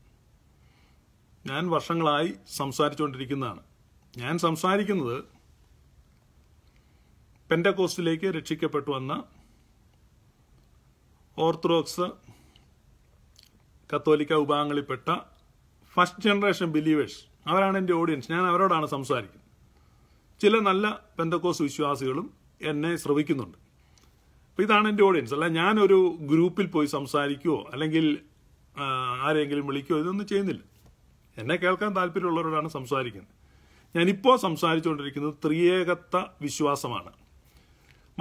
S1: ഞാൻ വർഷങ്ങളായി സംസാരിച്ചുകൊണ്ടിരിക്കുന്നതാണ് ഞാൻ സംസാരിക്കുന്നത് പെൻഡകോസ്റ്റിലേക്ക് രക്ഷിക്കപ്പെട്ടു വന്ന ഓർത്തഡോക്സ് കത്തോലിക്ക വിഭാഗങ്ങളിൽപ്പെട്ട ഫസ്റ്റ് ജനറേഷൻ ബിലീവേഴ്സ് അവരാണ് എൻ്റെ ഓഡിയൻസ് ഞാൻ അവരോടാണ് സംസാരിക്കുന്നത് ചില നല്ല പെന്തക്കോസ് വിശ്വാസികളും എന്നെ ശ്രവിക്കുന്നുണ്ട് അപ്പോൾ ഇതാണ് എൻ്റെ ഓഡിയൻസ് അല്ല ഞാനൊരു ഗ്രൂപ്പിൽ പോയി സംസാരിക്കുകയോ അല്ലെങ്കിൽ ആരെങ്കിലും വിളിക്കുകയോ ഇതൊന്നും ചെയ്യുന്നില്ല എന്നെ കേൾക്കാൻ താല്പര്യമുള്ളവരോടാണ് സംസാരിക്കുന്നത് ഞാനിപ്പോൾ സംസാരിച്ചുകൊണ്ടിരിക്കുന്നത് ത്രിയേകത്വ വിശ്വാസമാണ്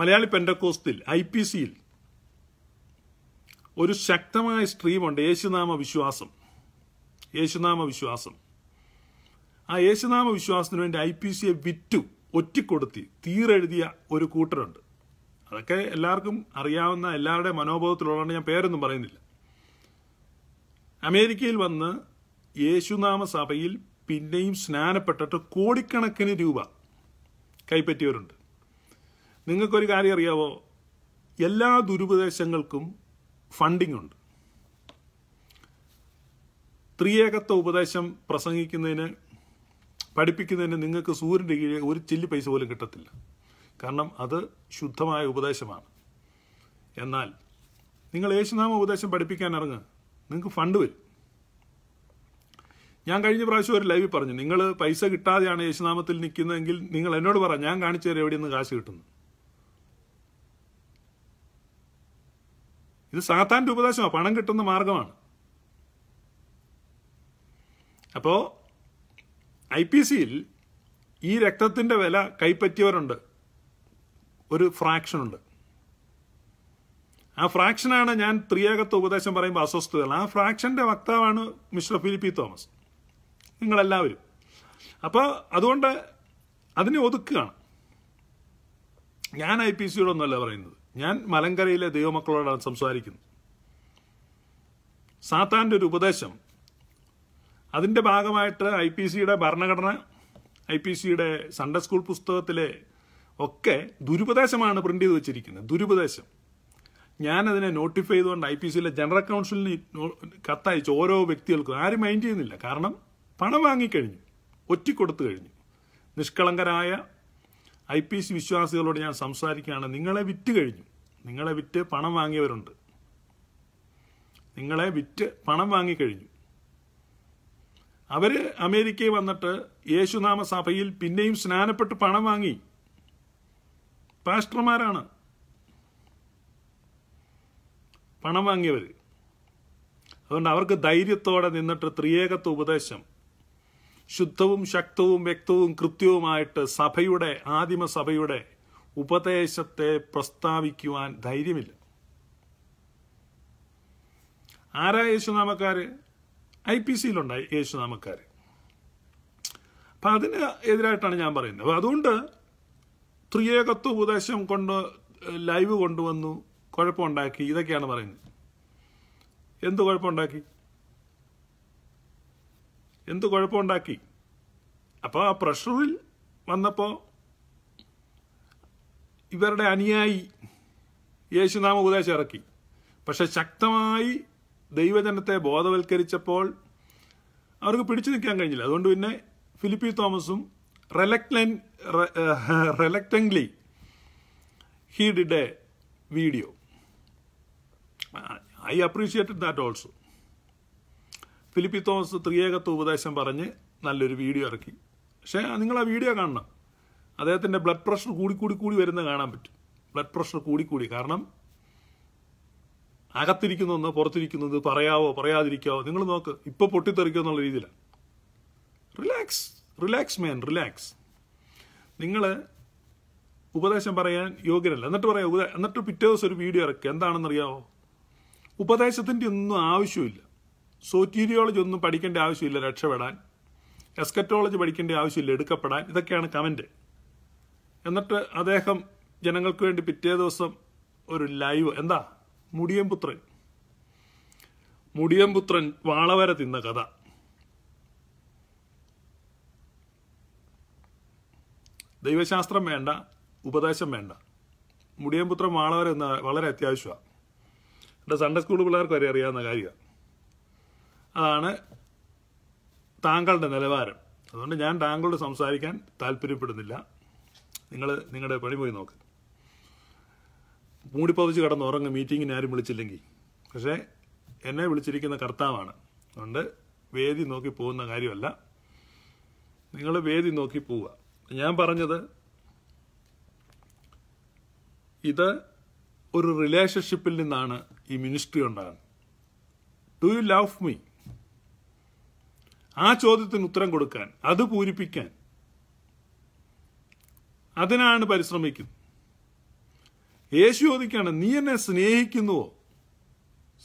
S1: മലയാളി പെൻഡക്കോസ്തിൽ ഐ പി സിയിൽ ഒരു ശക്തമായ സ്ട്രീമുണ്ട് യേശുനാമ വിശ്വാസം യേശുനാമ വിശ്വാസം ആ യേശുനാമ വിശ്വാസത്തിന് വേണ്ടി ഐ പി സിയെ വിറ്റു ഒറ്റിക്കൊടുത്തി തീരെഴുതിയ ഒരു കൂട്ടരുണ്ട് അതൊക്കെ എല്ലാവർക്കും അറിയാവുന്ന എല്ലാവരുടെയും മനോഭാവത്തിലുള്ളതാണ് ഞാൻ പേരൊന്നും പറയുന്നില്ല അമേരിക്കയിൽ വന്ന് യേശുനാമ സഭയിൽ പിന്നെയും സ്നാനപ്പെട്ടിട്ട് കോടിക്കണക്കിന് രൂപ കൈപ്പറ്റിയവരുണ്ട് നിങ്ങൾക്കൊരു കാര്യം അറിയാവോ എല്ലാ ദുരുപദേശങ്ങൾക്കും ഫണ്ടിംഗ് ഉണ്ട് ത്രിയേകത്വ ഉപദേശം പ്രസംഗിക്കുന്നതിന് പഠിപ്പിക്കുന്നതിന് നിങ്ങൾക്ക് സൂര്യൻ്റെ കീഴിൽ ഒരു ചില്ലി പൈസ പോലും കിട്ടത്തില്ല കാരണം അത് ശുദ്ധമായ ഉപദേശമാണ് എന്നാൽ നിങ്ങൾ യേശുനാമ ഉപദേശം പഠിപ്പിക്കാൻ ഇറങ്ങുക നിങ്ങൾക്ക് ഫണ്ട് വരും ഞാൻ കഴിഞ്ഞ പ്രാവശ്യം ഒരു ലൈവിൽ പറഞ്ഞു നിങ്ങൾ പൈസ കിട്ടാതെയാണ് യേശുനാമത്തിൽ നിൽക്കുന്നതെങ്കിൽ നിങ്ങൾ എന്നോട് പറ ഞാൻ കാണിച്ചു തരാം എവിടെയെന്ന് കാശ് കിട്ടുന്നു ഇത് സാത്താൻ്റെ ഉപദേശമാണ് പണം കിട്ടുന്ന മാർഗമാണ് അപ്പോൾ ഐ പി സിയിൽ ഈ രക്തത്തിൻ്റെ വില കൈപ്പറ്റിയവരുണ്ട് ഒരു ഫ്രാക്ഷനുണ്ട് ആ ഫ്രാക്ഷനാണ് ഞാൻ ത്രിയേകത്വ ഉപദേശം പറയുമ്പോൾ അസ്വസ്ഥതകൾ ആ ഫ്രാക്ഷൻ്റെ വക്താവാണ് മിസ്റ്റർ ഫിലിപ്പി തോമസ് നിങ്ങളെല്ലാവരും അപ്പോൾ അതുകൊണ്ട് അതിനെ ഒതുക്കുകയാണ് ഞാൻ ഐ പി സിയോടൊന്നുമല്ല പറയുന്നത് ഞാൻ മലങ്കരയിലെ ദൈവമക്കളോടാണ് സംസാരിക്കുന്നത് സാത്താൻ്റെ ഒരു ഉപദേശം അതിൻ്റെ ഭാഗമായിട്ട് ഐ പി സിയുടെ ഭരണഘടന ഐ പി സിയുടെ സൺഡേ സ്കൂൾ പുസ്തകത്തിലെ ഒക്കെ ദുരുപദേശമാണ് പ്രിന്റ് ചെയ്ത് വെച്ചിരിക്കുന്നത് ദുരുപദേശം ഞാനതിനെ നോട്ടിഫൈ ചെയ്തുകൊണ്ട് ഐ പി സിയിലെ ജനറൽ കൗൺസിലിന് കത്തയച്ച് ഓരോ വ്യക്തികൾക്കും ആരും മൈൻഡ് ചെയ്യുന്നില്ല കാരണം പണം വാങ്ങിക്കഴിഞ്ഞു ഒറ്റിക്കൊടുത്തു കഴിഞ്ഞു നിഷ്കളങ്കരായ ഐ പി സി വിശ്വാസികളോട് ഞാൻ സംസാരിക്കുകയാണ് നിങ്ങളെ വിറ്റ് കഴിഞ്ഞു നിങ്ങളെ വിറ്റ് പണം വാങ്ങിയവരുണ്ട് നിങ്ങളെ വിറ്റ് പണം വാങ്ങിക്കഴിഞ്ഞു അവർ അമേരിക്കയിൽ വന്നിട്ട് യേശുനാമ സഭയിൽ പിന്നെയും സ്നാനപ്പെട്ട് പണം വാങ്ങി പാസ്റ്റർമാരാണ് പണം വാങ്ങിയവർ അതുകൊണ്ട് അവർക്ക് ധൈര്യത്തോടെ നിന്നിട്ട് ത്രിയേകത്വ ഉപദേശം ശുദ്ധവും ശക്തവും വ്യക്തവും കൃത്യവുമായിട്ട് സഭയുടെ ആദിമസഭയുടെ ഉപദേശത്തെ പ്രസ്താവിക്കുവാൻ ധൈര്യമില്ല ആരാ യേശുനാമക്കാര് ഐ പി സിയിലുണ്ടായി യേശുനാമക്കാര് അപ്പൊ അതിന് എതിരായിട്ടാണ് ഞാൻ പറയുന്നത് അപ്പൊ അതുകൊണ്ട് ത്രിയേകത്വ ഉപദേശം കൊണ്ട് ലൈവ് കൊണ്ടുവന്നു കുഴപ്പമുണ്ടാക്കി ഇതൊക്കെയാണ് പറയുന്നത് എന്ത് കുഴപ്പമുണ്ടാക്കി എന്ത് കുഴപ്പമുണ്ടാക്കി അപ്പോൾ ആ പ്രഷറിൽ വന്നപ്പോൾ ഇവരുടെ അനുയായി യേശുനാമ ഉപദേശം ഇറക്കി പക്ഷെ ശക്തമായി ദൈവജനത്തെ ബോധവൽക്കരിച്ചപ്പോൾ അവർക്ക് പിടിച്ചു നിൽക്കാൻ കഴിഞ്ഞില്ല അതുകൊണ്ട് പിന്നെ ഫിലിപ്പി തോമസും reluctant reluctantly he did a video I appreciated that also Philip Thomas ത്രിയേകത്വ ഉപദേശം പറഞ്ഞ് നല്ലൊരു വീഡിയോ ഇറക്കി പക്ഷേ നിങ്ങൾ ആ വീഡിയോ കാണണം അദ്ദേഹത്തിൻ്റെ ബ്ലഡ് പ്രഷർ കൂടിക്കൂടി കൂടി വരുന്ന കാണാൻ പറ്റും ബ്ലഡ് പ്രഷർ കൂടിക്കൂടി കാരണം അകത്തിരിക്കുന്നൊന്ന് പുറത്തിരിക്കുന്നത് പറയാവോ പറയാതിരിക്കാവോ നിങ്ങൾ നോക്ക് ഇപ്പോൾ പൊട്ടിത്തെറിക്കോ എന്നുള്ള രീതിയിലാണ് റിലാക്സ് റിലാക്സ് മാൻ റിലാക്സ് നിങ്ങൾ ഉപദേശം പറയാൻ യോഗ്യനല്ല എന്നിട്ട് പറയാം എന്നിട്ട് പിറ്റേ ദിവസം ഒരു വീഡിയോ ഇറക്കുക എന്താണെന്നറിയാവോ ഉപദേശത്തിൻ്റെ ഒന്നും ആവശ്യമില്ല സോറ്റീരിയോളജി ഒന്നും പഠിക്കേണ്ട ആവശ്യമില്ല രക്ഷപ്പെടാൻ എസ്കറ്റോളജി പഠിക്കേണ്ട ആവശ്യമില്ല എടുക്കപ്പെടാൻ ഇതൊക്കെയാണ് കമൻറ്റ് എന്നിട്ട് അദ്ദേഹം ജനങ്ങൾക്ക് വേണ്ടി പിറ്റേ ദിവസം ഒരു ലൈവ് എന്താ മുടിയംപുത്രൻ മുടിയംപുത്രൻ വാളവര തിന്ന കഥ ദൈവശാസ്ത്രം വേണ്ട ഉപദേശം വേണ്ട മുടിയംപുത്രൻ വാളവര എന്ന വളരെ അത്യാവശ്യമാണ് എൻ്റെ സൺഡേ സ്കൂൾ പിള്ളേർക്ക് വരെ അറിയാവുന്ന കാര്യമാണ് ആണ് താങ്കളുടെ നിലവാരം അതുകൊണ്ട് ഞാൻ താങ്കളോട് സംസാരിക്കാൻ താല്പര്യപ്പെടുന്നില്ല നിങ്ങൾ നിങ്ങളുടെ പണി പോയി നോക്ക് മൂടിപ്പതിച്ച് കിടന്ന് ഉറങ്ങും മീറ്റിങ്ങിന് ആരും വിളിച്ചില്ലെങ്കിൽ പക്ഷേ എന്നെ വിളിച്ചിരിക്കുന്ന കർത്താവാണ് അതുകൊണ്ട് വേദി നോക്കി പോകുന്ന കാര്യമല്ല നിങ്ങൾ വേദി നോക്കി പോവുക ഞാൻ പറഞ്ഞത് ഇത് ഒരു റിലേഷൻഷിപ്പിൽ നിന്നാണ് ഈ മിനിസ്ട്രി ഉണ്ടാകുന്നത് ടു യു ലവ് മീ ആ ചോദ്യത്തിന് ഉത്തരം കൊടുക്കാൻ അത് പൂരിപ്പിക്കാൻ അതിനാണ് പരിശ്രമിക്കുന്നത് യേശു ചോദിക്കാണ് നീ എന്നെ സ്നേഹിക്കുന്നുവോ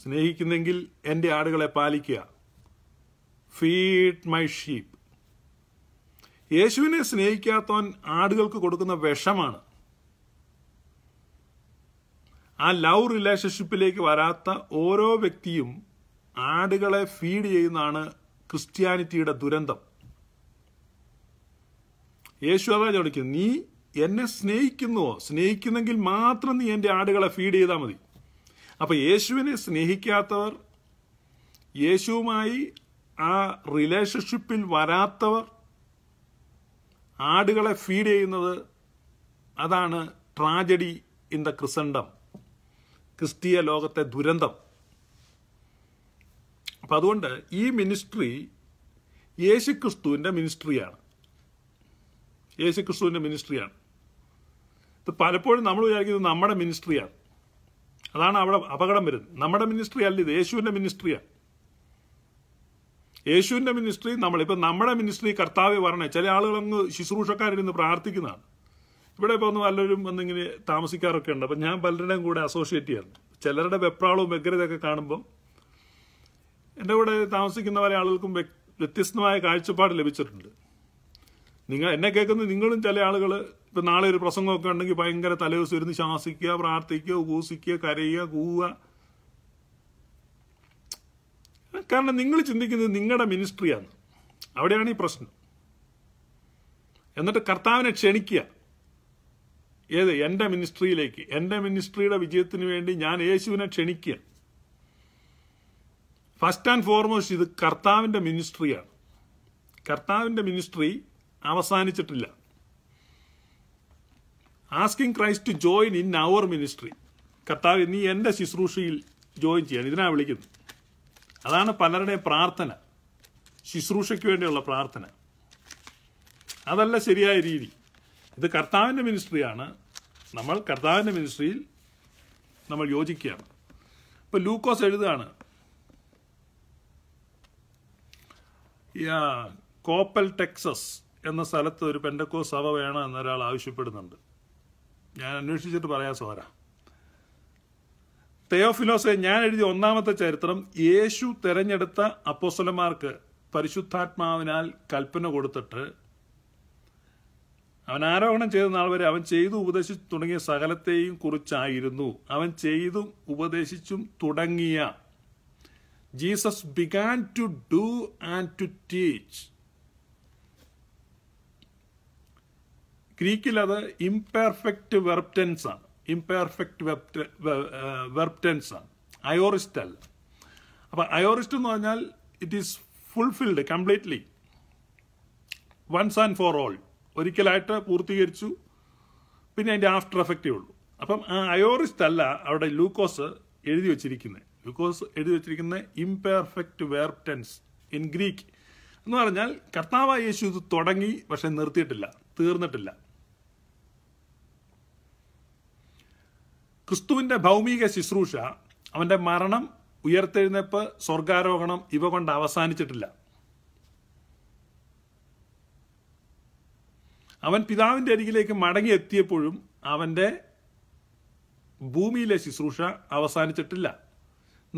S1: സ്നേഹിക്കുന്നെങ്കിൽ എൻ്റെ ആടുകളെ പാലിക്കുക ഫീഡ് മൈ ഷീപ്പ് യേശുവിനെ സ്നേഹിക്കാത്തവൻ ആടുകൾക്ക് കൊടുക്കുന്ന വിഷമാണ് ആ ലവ് റിലേഷൻഷിപ്പിലേക്ക് വരാത്ത ഓരോ വ്യക്തിയും ആടുകളെ ഫീഡ് ചെയ്യുന്നതാണ് ക്രിസ്ത്യാനിറ്റിയുടെ ദുരന്തം യേശു അതാ ചോദിക്കുന്നു നീ എന്നെ സ്നേഹിക്കുന്നുവോ സ്നേഹിക്കുന്നെങ്കിൽ മാത്രം നീ എൻ്റെ ആടുകളെ ഫീഡ് ചെയ്താൽ മതി അപ്പോൾ യേശുവിനെ സ്നേഹിക്കാത്തവർ യേശുവുമായി ആ റിലേഷൻഷിപ്പിൽ വരാത്തവർ ആടുകളെ ഫീഡ് ചെയ്യുന്നത് അതാണ് ട്രാജഡി ഇൻ ദ ക്രിസണ്ടം ക്രിസ്തീയ ലോകത്തെ ദുരന്തം അപ്പം അതുകൊണ്ട് ഈ മിനിസ്ട്രി യേശുക്രിസ്തുവിൻ്റെ മിനിസ്ട്രിയാണ് യേശുക്രിസ്തുവിൻ്റെ മിനിസ്ട്രിയാണ് ഇത് പലപ്പോഴും നമ്മൾ വിചാരിക്കുന്നത് നമ്മുടെ മിനിസ്ട്രിയാണ് അതാണ് അവിടെ അപകടം വരുന്നത് നമ്മുടെ മിനിസ്ട്രി അല്ല ഇത് യേശുവിൻ്റെ മിനിസ്ട്രിയാണ് യേശുവിൻ്റെ മിനിസ്ട്രി ഇപ്പം നമ്മുടെ മിനിസ്ട്രി കർത്താവ് പറഞ്ഞേ ചില ആളുകളങ്ങ് ശുശ്രൂഷക്കാരിരുന്ന് പ്രാർത്ഥിക്കുന്നതാണ് ഇവിടെ ഇപ്പോൾ ഒന്ന് പലരും വന്നിങ്ങനെ താമസിക്കാറൊക്കെ ഉണ്ട് അപ്പം ഞാൻ പലരുടെയും കൂടെ അസോസിയേറ്റ് ചെയ്യാറുണ്ട് ചിലരുടെ വെപ്രാളവും വ്യഗ്രതയൊക്കെ കാണുമ്പോൾ എൻ്റെ കൂടെ താമസിക്കുന്ന പല ആളുകൾക്കും വ്യത്യസ്തമായ കാഴ്ചപ്പാട് ലഭിച്ചിട്ടുണ്ട് നിങ്ങൾ എന്നെ കേൾക്കുന്ന നിങ്ങളും ചില ആളുകൾ ഇപ്പം നാളെ ഒരു പ്രസംഗമൊക്കെ ഉണ്ടെങ്കിൽ ഭയങ്കര തലേദിവസം ഇരുന്ന് ശ്വാസിക്കുക പ്രാർത്ഥിക്കുക ഉപൂസിക്കുക കരയുക കൂവുക കാരണം നിങ്ങൾ ചിന്തിക്കുന്നത് നിങ്ങളുടെ മിനിസ്ട്രിയാണ് അവിടെയാണ് ഈ പ്രശ്നം എന്നിട്ട് കർത്താവിനെ ക്ഷണിക്കുക ഏത് എൻ്റെ മിനിസ്ട്രിയിലേക്ക് എൻ്റെ മിനിസ്ട്രിയുടെ വിജയത്തിന് വേണ്ടി ഞാൻ യേശുവിനെ ക്ഷണിക്കുക ഫസ്റ്റ് ആൻഡ് ഫോർമോസ്റ്റ് ഇത് കർത്താവിൻ്റെ മിനിസ്ട്രിയാണ് കർത്താവിൻ്റെ മിനിസ്ട്രി അവസാനിച്ചിട്ടില്ല asking Christ to join in our ministry കർത്താവ് നീ എൻ്റെ ശുശ്രൂഷയിൽ ജോയിൻ ചെയ്യാൻ ഇതിനാണ് വിളിക്കുന്നത് അതാണ് പലരുടെയും പ്രാർത്ഥന ശുശ്രൂഷയ്ക്ക് വേണ്ടിയുള്ള പ്രാർത്ഥന അതല്ല ശരിയായ രീതി ഇത് കർത്താവിൻ്റെ മിനിസ്ട്രിയാണ് നമ്മൾ കർത്താവിൻ്റെ മിനിസ്ട്രിയിൽ നമ്മൾ യോജിക്കുകയാണ് ഇപ്പം ലൂക്കോസ് എഴുതുകയാണ് കോപ്പൽ ടെക്സസ് എന്ന സ്ഥലത്ത് ഒരു പെൻഡക്കോ സഭ വേണം എന്നൊരാൾ ആവശ്യപ്പെടുന്നുണ്ട് ഞാൻ അന്വേഷിച്ചിട്ട് പറയാം സോര തെയോഫിലോസെ ഞാൻ എഴുതിയ ഒന്നാമത്തെ ചരിത്രം യേശു തെരഞ്ഞെടുത്ത അപ്പോസ്വലന്മാർക്ക് പരിശുദ്ധാത്മാവിനാൽ കൽപ്പന കൊടുത്തിട്ട് അവൻ ആരോപണം ചെയ്ത നാൾ വരെ അവൻ ചെയ്തു ഉപദേശിച്ചു തുടങ്ങിയ സകലത്തെയും കുറിച്ചായിരുന്നു അവൻ ചെയ്തും ഉപദേശിച്ചും തുടങ്ങിയ Jesus began to do and to teach ഗ്രീക്കിൽ അത് ഇംപെർഫെക്റ്റ് വെർപ്റ്റൻസ് ആണ് ഇംപെർഫെക്റ്റ് വെർപ്റ്റൻസ് ആണ് അയോറിസ്റ്റ് അല്ല അപ്പൊ അയോറിസ്റ്റ് എന്ന് പറഞ്ഞാൽ it is fulfilled completely once and for all ഒരിക്കലായിട്ട് പൂർത്തീകരിച്ചു പിന്നെ അതിന്റെ ആഫ്റ്റർ എഫക്റ്റേ ഉള്ളൂ അപ്പം ആ അയോറിസ്റ്റ് അല്ല അവിടെ ലൂക്കോസ് എഴുതി വെച്ചിരിക്കുന്നത് ബിക്കോസ് എഴുതി വെച്ചിരിക്കുന്ന imperfect verb tense in Greek എന്ന് പറഞ്ഞാൽ കർത്താവായ യേശു ഇത് തുടങ്ങി പക്ഷെ നിർത്തിയിട്ടില്ല തീർന്നിട്ടില്ല ക്രിസ്തുവിന്റെ ഭൗമിക ശുശ്രൂഷ അവന്റെ മരണം ഉയർത്തെഴുന്നേപ്പ് സ്വർഗാരോഹണം ഇവ കൊണ്ട് അവസാനിച്ചിട്ടില്ല അവൻ പിതാവിന്റെ അരികിലേക്ക് മടങ്ങിയെത്തിയപ്പോഴും അവന്റെ ഭൂമിയിലെ ശുശ്രൂഷ അവസാനിച്ചിട്ടില്ല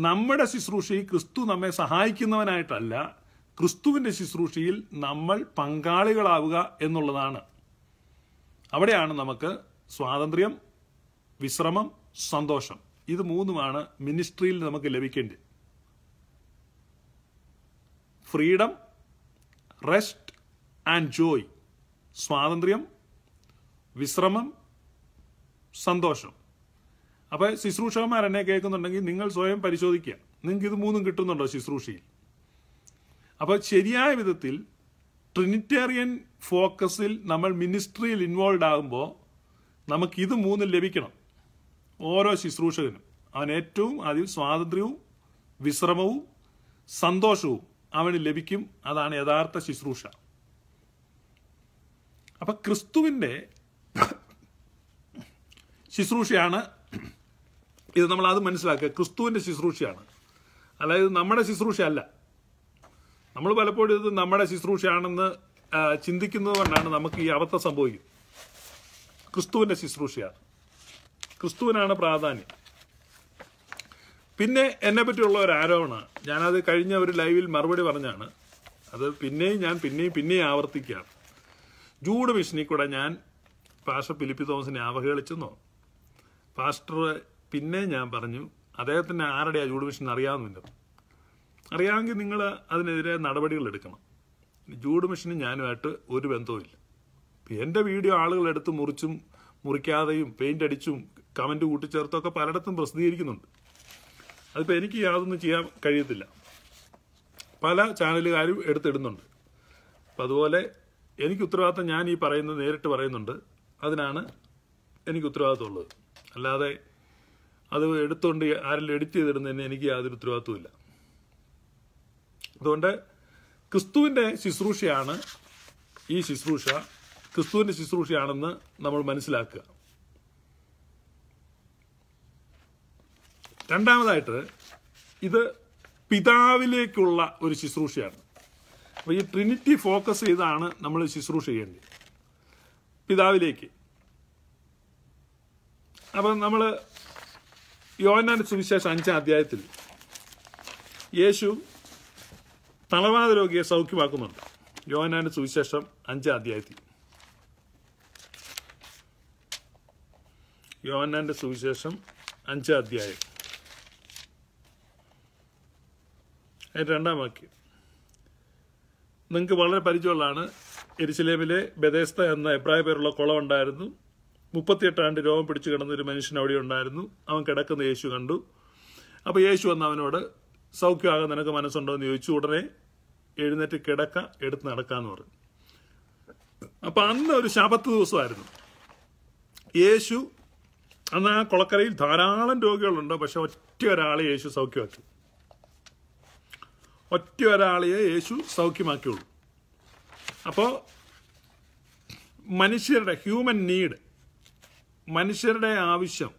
S1: നമ്മുടെ ശുശ്രൂഷയിൽ ക്രിസ്തു നമ്മെ സഹായിക്കുന്നവനായിട്ടല്ല ക്രിസ്തുവിൻ്റെ ശുശ്രൂഷയിൽ നമ്മൾ പങ്കാളികളാവുക എന്നുള്ളതാണ് അവിടെയാണ് നമുക്ക് സ്വാതന്ത്ര്യം വിശ്രമം സന്തോഷം ഇത് മൂന്നുമാണ് മിനിസ്ട്രിയിൽ നമുക്ക് ലഭിക്കേണ്ടത് ഫ്രീഡം റെസ്റ്റ് ആൻഡ് ജോയ് സ്വാതന്ത്ര്യം വിശ്രമം സന്തോഷം അപ്പോൾ ശുശ്രൂഷകന്മാർ എന്നെ കേൾക്കുന്നുണ്ടെങ്കിൽ നിങ്ങൾ സ്വയം പരിശോധിക്കുക നിങ്ങൾക്ക് ഇത് മൂന്നും കിട്ടുന്നുണ്ടോ ശുശ്രൂഷയിൽ അപ്പോൾ ശരിയായ വിധത്തിൽ ട്രിനിറ്റേറിയൻ ഫോക്കസിൽ നമ്മൾ മിനിസ്ട്രിയിൽ ഇൻവോൾവ് ആകുമ്പോൾ ഇത് മൂന്നും ലഭിക്കണം ഓരോ ശുശ്രൂഷകനും അവൻ ഏറ്റവും അതിൽ സ്വാതന്ത്ര്യവും വിശ്രമവും സന്തോഷവും അവന് ലഭിക്കും അതാണ് യഥാർത്ഥ ശുശ്രൂഷ അപ്പൊ ക്രിസ്തുവിൻ്റെ ശുശ്രൂഷയാണ് ഇത് നമ്മൾ അത് മനസ്സിലാക്കുക ക്രിസ്തുവിൻ്റെ ശുശ്രൂഷയാണ് അതായത് നമ്മുടെ ശുശ്രൂഷ അല്ല നമ്മൾ പലപ്പോഴും ഇത് നമ്മുടെ ശുശ്രൂഷയാണെന്ന് ചിന്തിക്കുന്നത് കൊണ്ടാണ് നമുക്ക് ഈ അബദ്ധം സംഭവിക്കുന്നത് ക്രിസ്തുവിൻ്റെ ശുശ്രൂഷയാണ് ക്രിസ്തുവിനാണ് പ്രാധാന്യം പിന്നെ എന്നെ പറ്റിയുള്ള ഒരു ആരോപണ ഞാനത് കഴിഞ്ഞ ഒരു ലൈവിൽ മറുപടി പറഞ്ഞാണ് അത് പിന്നെയും ഞാൻ പിന്നെയും പിന്നെയും ആവർത്തിക്കുകയാണ് ജൂഡ് മിഷനിൽ കൂടെ ഞാൻ പാസ്റ്റർ ഫിലിപ്പി തോമസിനെ അവഹേളിച്ചെന്നോ പാസ്റ്റർ പിന്നെ ഞാൻ പറഞ്ഞു അദ്ദേഹത്തിന് ആരുടെ ആ ജൂഡ് മിഷൻ അറിയാമെന്നില്ല അറിയാമെങ്കിൽ നിങ്ങൾ അതിനെതിരെ നടപടികൾ എടുക്കണം ജൂഡ് മിഷനും ഞാനുമായിട്ട് ഒരു ബന്ധവുമില്ല എൻ്റെ വീഡിയോ ആളുകൾ എടുത്ത് മുറിച്ചും മുറിക്കാതെയും പെയിൻ്റ് അടിച്ചും കമൻറ്റ് കൂട്ടിച്ചേർത്തൊക്കെ പലയിടത്തും പ്രസിദ്ധീകരിക്കുന്നുണ്ട് അതിപ്പോൾ എനിക്ക് യാതൊന്നും ചെയ്യാൻ കഴിയത്തില്ല പല ചാനലുകാരും എടുത്തിടുന്നുണ്ട് അപ്പം അതുപോലെ എനിക്ക് ഉത്തരവാദിത്തം ഞാൻ ഈ പറയുന്നത് നേരിട്ട് പറയുന്നുണ്ട് അതിനാണ് എനിക്ക് ഉത്തരവാദിത്തമുള്ളത് അല്ലാതെ അത് എടുത്തുകൊണ്ട് ആരെങ്കിലും എഡിറ്റ് ചെയ്തിടുന്നതിന് എനിക്ക് യാതൊരു ഉത്തരവാദിത്വമില്ല അതുകൊണ്ട് ക്രിസ്തുവിൻ്റെ ശുശ്രൂഷയാണ് ഈ ശുശ്രൂഷ ക്രിസ്തുവിൻ്റെ ശുശ്രൂഷയാണെന്ന് നമ്മൾ മനസ്സിലാക്കുക രണ്ടാമതായിട്ട് ഇത് പിതാവിലേക്കുള്ള ഒരു ശുശ്രൂഷയാണ് അപ്പോൾ ഈ ട്രിനിറ്റി ഫോക്കസ് ചെയ്താണ് നമ്മൾ ശുശ്രൂഷ ചെയ്യേണ്ടത് പിതാവിലേക്ക് അപ്പം നമ്മൾ യോവനാന്റെ സുവിശേഷം അഞ്ചാം അധ്യായത്തിൽ യേശു തളവാത രോഗിയെ സൗഖ്യമാക്കുന്നുണ്ട് യോവനാന്റെ സുവിശേഷം അഞ്ചാം അധ്യായത്തിൽ യോവനാന്റെ സുവിശേഷം അഞ്ചാം അധ്യായം അതിൻ്റെ രണ്ടാം വാക്യം നിങ്ങൾക്ക് വളരെ പരിചയമുള്ളതാണ് എരിശിലേമിലെ ബദേസ്ത എന്ന എബ്രായ പേരുള്ള കുളമുണ്ടായിരുന്നു മുപ്പത്തിയെട്ടാണ്ട് രോഗം പിടിച്ചു കിടന്ന ഒരു മനുഷ്യൻ അവിടെ ഉണ്ടായിരുന്നു അവൻ കിടക്കുന്ന യേശു കണ്ടു അപ്പോൾ യേശു വന്ന് അവനോട് സൗഖ്യമാകാൻ നിനക്ക് മനസ്സുണ്ടോ എന്ന് ചോദിച്ചു ഉടനെ എഴുന്നേറ്റ് കിടക്ക എടുത്ത് നടക്കാന്ന് പറഞ്ഞു അപ്പം അന്ന് ഒരു ശപത്ത് ദിവസമായിരുന്നു യേശു അന്ന് ആ കുളക്കരയിൽ ധാരാളം രോഗികളുണ്ട് പക്ഷെ ഒറ്റ ഒരാളെ യേശു സൗഖ്യമാക്കി ഒറ്റ ഒരാളെയെ യേശു സൗഖ്യമാക്കിയുള്ളൂ അപ്പോൾ മനുഷ്യരുടെ ഹ്യൂമൻ നീഡ് മനുഷ്യരുടെ ആവശ്യം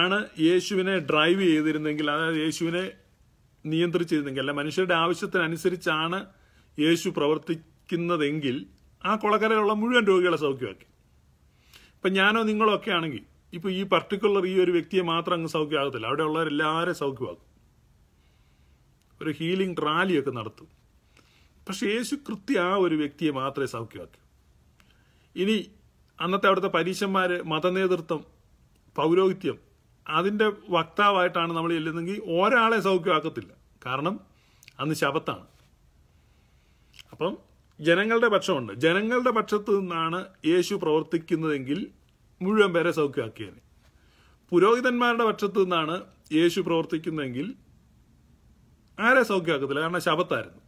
S1: ആണ് യേശുവിനെ ഡ്രൈവ് ചെയ്തിരുന്നെങ്കിൽ അതായത് യേശുവിനെ നിയന്ത്രിച്ചിരുന്നെങ്കിൽ അല്ല മനുഷ്യരുടെ ആവശ്യത്തിനനുസരിച്ചാണ് യേശു പ്രവർത്തിക്കുന്നതെങ്കിൽ ആ കൊളക്കരയിലുള്ള മുഴുവൻ രോഗികളെ സൗഖ്യമാക്കി ഇപ്പം ഞാനോ നിങ്ങളോ ഒക്കെ ആണെങ്കിൽ ഇപ്പം ഈ പർട്ടിക്കുലർ ഈ ഒരു വ്യക്തിയെ മാത്രം അങ്ങ് സൗഖ്യമാകത്തില്ല അവിടെയുള്ളവരെല്ലാവരെയും സൗഖ്യമാക്കും ഒരു ഹീലിംഗ് റാലിയൊക്കെ നടത്തും പക്ഷേ യേശു കൃത്യ ആ ഒരു വ്യക്തിയെ മാത്രമേ സൗഖ്യമാക്കൂ ഇനി അന്നത്തെ അവിടുത്തെ പരീശന്മാർ മതനേതൃത്വം പൗരോഹിത്യം അതിന്റെ വക്താവായിട്ടാണ് നമ്മൾ ചെല്ലുന്നെങ്കിൽ ഒരാളെ സൗഖ്യമാക്കത്തില്ല കാരണം അന്ന് ശബത്താണ് അപ്പം ജനങ്ങളുടെ പക്ഷമുണ്ട് ജനങ്ങളുടെ പക്ഷത്തു നിന്നാണ് യേശു പ്രവർത്തിക്കുന്നതെങ്കിൽ മുഴുവൻ പേരെ സൗഖ്യമാക്കിയത് പുരോഹിതന്മാരുടെ പക്ഷത്തു നിന്നാണ് യേശു പ്രവർത്തിക്കുന്നതെങ്കിൽ ആരെ സൗഖ്യമാക്കത്തില്ല കാരണം ശബത്തായിരുന്നു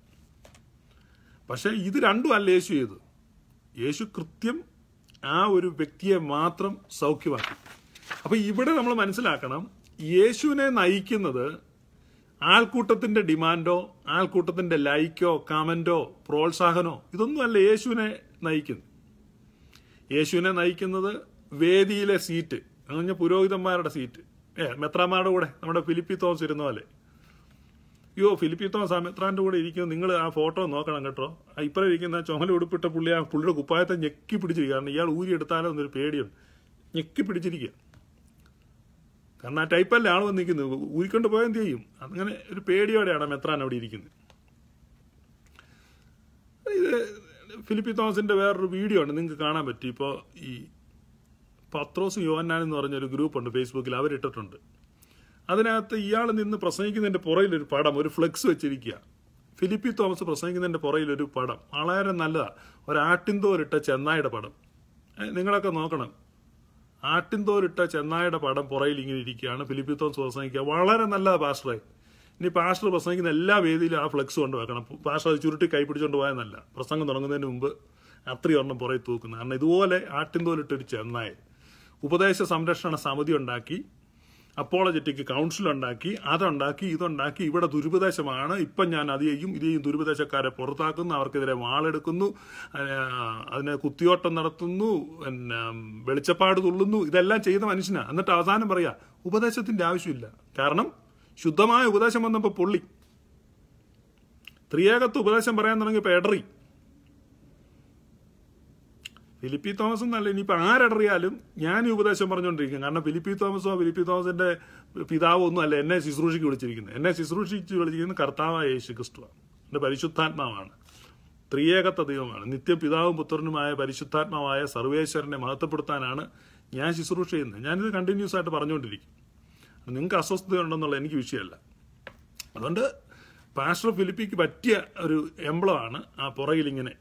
S1: പക്ഷേ ഇത് രണ്ടും അല്ല യേശു ചെയ്തു യേശു കൃത്യം ആ ഒരു വ്യക്തിയെ മാത്രം സൗഖ്യമാക്കി അപ്പൊ ഇവിടെ നമ്മൾ മനസ്സിലാക്കണം യേശുവിനെ നയിക്കുന്നത് ആൾക്കൂട്ടത്തിന്റെ ഡിമാൻഡോ ആൾക്കൂട്ടത്തിന്റെ ലൈക്കോ കമന്റോ പ്രോത്സാഹനോ ഇതൊന്നുമല്ല യേശുവിനെ നയിക്കുന്നത് യേശുവിനെ നയിക്കുന്നത് വേദിയിലെ സീറ്റ് എന്ന് പറഞ്ഞാൽ പുരോഹിതന്മാരുടെ സീറ്റ് ഏ മെത്രാമാരുടെ കൂടെ നമ്മുടെ ഫിലിപ്പി തോമസ് ഇരുന്ന പോലെ യോ ഫിലിപ്പിത്തോ സാമിത്രാന്റെ കൂടെ ഇരിക്കുന്നു നിങ്ങൾ ആ ഫോട്ടോ നോക്കണം കേട്ടോ ഇപ്പറേ ഇരിക്കുന്ന ചുമല ഉടുപ്പിട്ട പുള്ളി ആ പുള്ളിയുടെ കുപ്പായത്തെ ഞെക്കി പിടിച്ചിരിക്കുക കാരണം ഇയാൾ ഊരിയെടുത്താലോ എന്നൊരു പേടിയുണ്ട് ഞെക്കി പിടിച്ചിരിക്കുക കാരണം ആ ടൈപ്പല്ലേ ആൾ വന്നിരിക്കുന്നത് ഊരിക്കൊണ്ട് പോയാൽ എന്ത് ചെയ്യും അങ്ങനെ ഒരു പേടിയോടെയാണ് മെത്രാൻ അവിടെ ഇരിക്കുന്നത് ഇത് ഫിലിപ്പി തോമസിന്റെ വേറൊരു വീഡിയോ ഉണ്ട് നിങ്ങൾക്ക് കാണാൻ പറ്റും ഇപ്പോൾ ഈ പത്രോസ് യോഹന്നാൻ എന്ന് പറഞ്ഞൊരു ഗ്രൂപ്പുണ്ട് ഫേസ്ബുക്കിൽ അവരിട്ടിട്ടുണ്ട് അതിനകത്ത് ഇയാൾ നിന്ന് പ്രസംഗിക്കുന്നതിൻ്റെ പുറയിലൊരു പടം ഒരു ഫ്ലെക്സ് വെച്ചിരിക്കുക ഫിലിപ്പി തോമസ് പ്രസംഗിക്കുന്നതിൻ്റെ പുറയിലൊരു പടം വളരെ നല്ലതാണ് ഒരാട്ടിന്തോരിട്ട ചെന്നായുടെ പടം നിങ്ങളൊക്കെ നോക്കണം ആട്ടിന്തോരിട്ട ചെന്നായുടെ പടം പുറയിൽ ഇങ്ങനെ ഇരിക്കുകയാണ് ഫിലിപ്പി തോമസ് പ്രസംഗിക്കുക വളരെ നല്ലതാണ് പാസ്റ്ററെ ഇനി പാസ്റ്റർ പ്രസംഗിക്കുന്ന എല്ലാ വേദിയിലും ആ ഫ്ലെക്സ് കൊണ്ട് വെക്കണം പാസ്റ്റർ അത് ചുരുട്ടി കൈ പിടിച്ചുകൊണ്ട് പോയെന്നല്ല പ്രസംഗം തുടങ്ങുന്നതിന് മുമ്പ് അത്രയും ഒരെണ്ണം പുറയിൽ തൂക്കുന്നത് കാരണം ഇതുപോലെ ആട്ടിന്തോലിട്ടൊരു ചെന്നായ ഉപദേശ സംരക്ഷണ സമിതി ഉണ്ടാക്കി അപ്പോളജറ്റിക് കൗൺസിൽ ഉണ്ടാക്കി അതുണ്ടാക്കി ഇതുണ്ടാക്കി ഇവിടെ ദുരുപദേശമാണ് ഇപ്പം ഞാൻ അത് ചെയ്യും ഇത് ചെയ്യും ദുരുപദേശക്കാരെ പുറത്താക്കുന്നു അവർക്കെതിരെ വാളെടുക്കുന്നു അതിനെ കുത്തിയോട്ടം നടത്തുന്നു പിന്നെ വെളിച്ചപ്പാട് തുള്ളുന്നു ഇതെല്ലാം ചെയ്ത മനുഷ്യനാണ് എന്നിട്ട് അവസാനം പറയാ ഉപദേശത്തിന്റെ ആവശ്യമില്ല കാരണം ശുദ്ധമായ ഉപദേശം വന്നപ്പോൾ പൊള്ളി ത്രിയേകത്ത് ഉപദേശം പറയാൻ തുടങ്ങിയപ്പോൾ എടറി ഫിലിപ്പി തോമസ് എന്നല്ല ഇനിയിപ്പോൾ ആരറിയാലും ഞാൻ ഈ ഉപദേശം പറഞ്ഞുകൊണ്ടിരിക്കും കാരണം ഫിലിപ്പി തോമസോ ഫിലിപ്പി തോമസിൻ്റെ പിതാവോ ഒന്നും അല്ല എന്നെ ശുശ്രൂഷയ്ക്ക് വിളിച്ചിരിക്കുന്നത് എന്നെ ശുശ്രൂഷിച്ച് വിളിച്ചിരിക്കുന്നത് കർത്താവായ യേശു ക്രിസ്തുവാണ് എൻ്റെ പരിശുദ്ധാത്മാവാണ് ത്രിയേകത്വ ദൈവമാണ് നിത്യപിതാവും പുത്രനുമായ പരിശുദ്ധാത്മാവായ സർവേശ്വരനെ മഹത്വപ്പെടുത്താനാണ് ഞാൻ ശുശ്രൂഷ ചെയ്യുന്നത് ഞാനിത് കണ്ടിന്യൂസ് ആയിട്ട് പറഞ്ഞുകൊണ്ടിരിക്കും നിങ്ങൾക്ക് അസ്വസ്ഥത ഉണ്ടെന്നുള്ള എനിക്ക് വിഷയമല്ല അതുകൊണ്ട് പാസ്റ്റർ ഫിലിപ്പിക്ക് പറ്റിയ ഒരു എംബ്ലമാണ് ആ പുറകിലിങ്ങനെ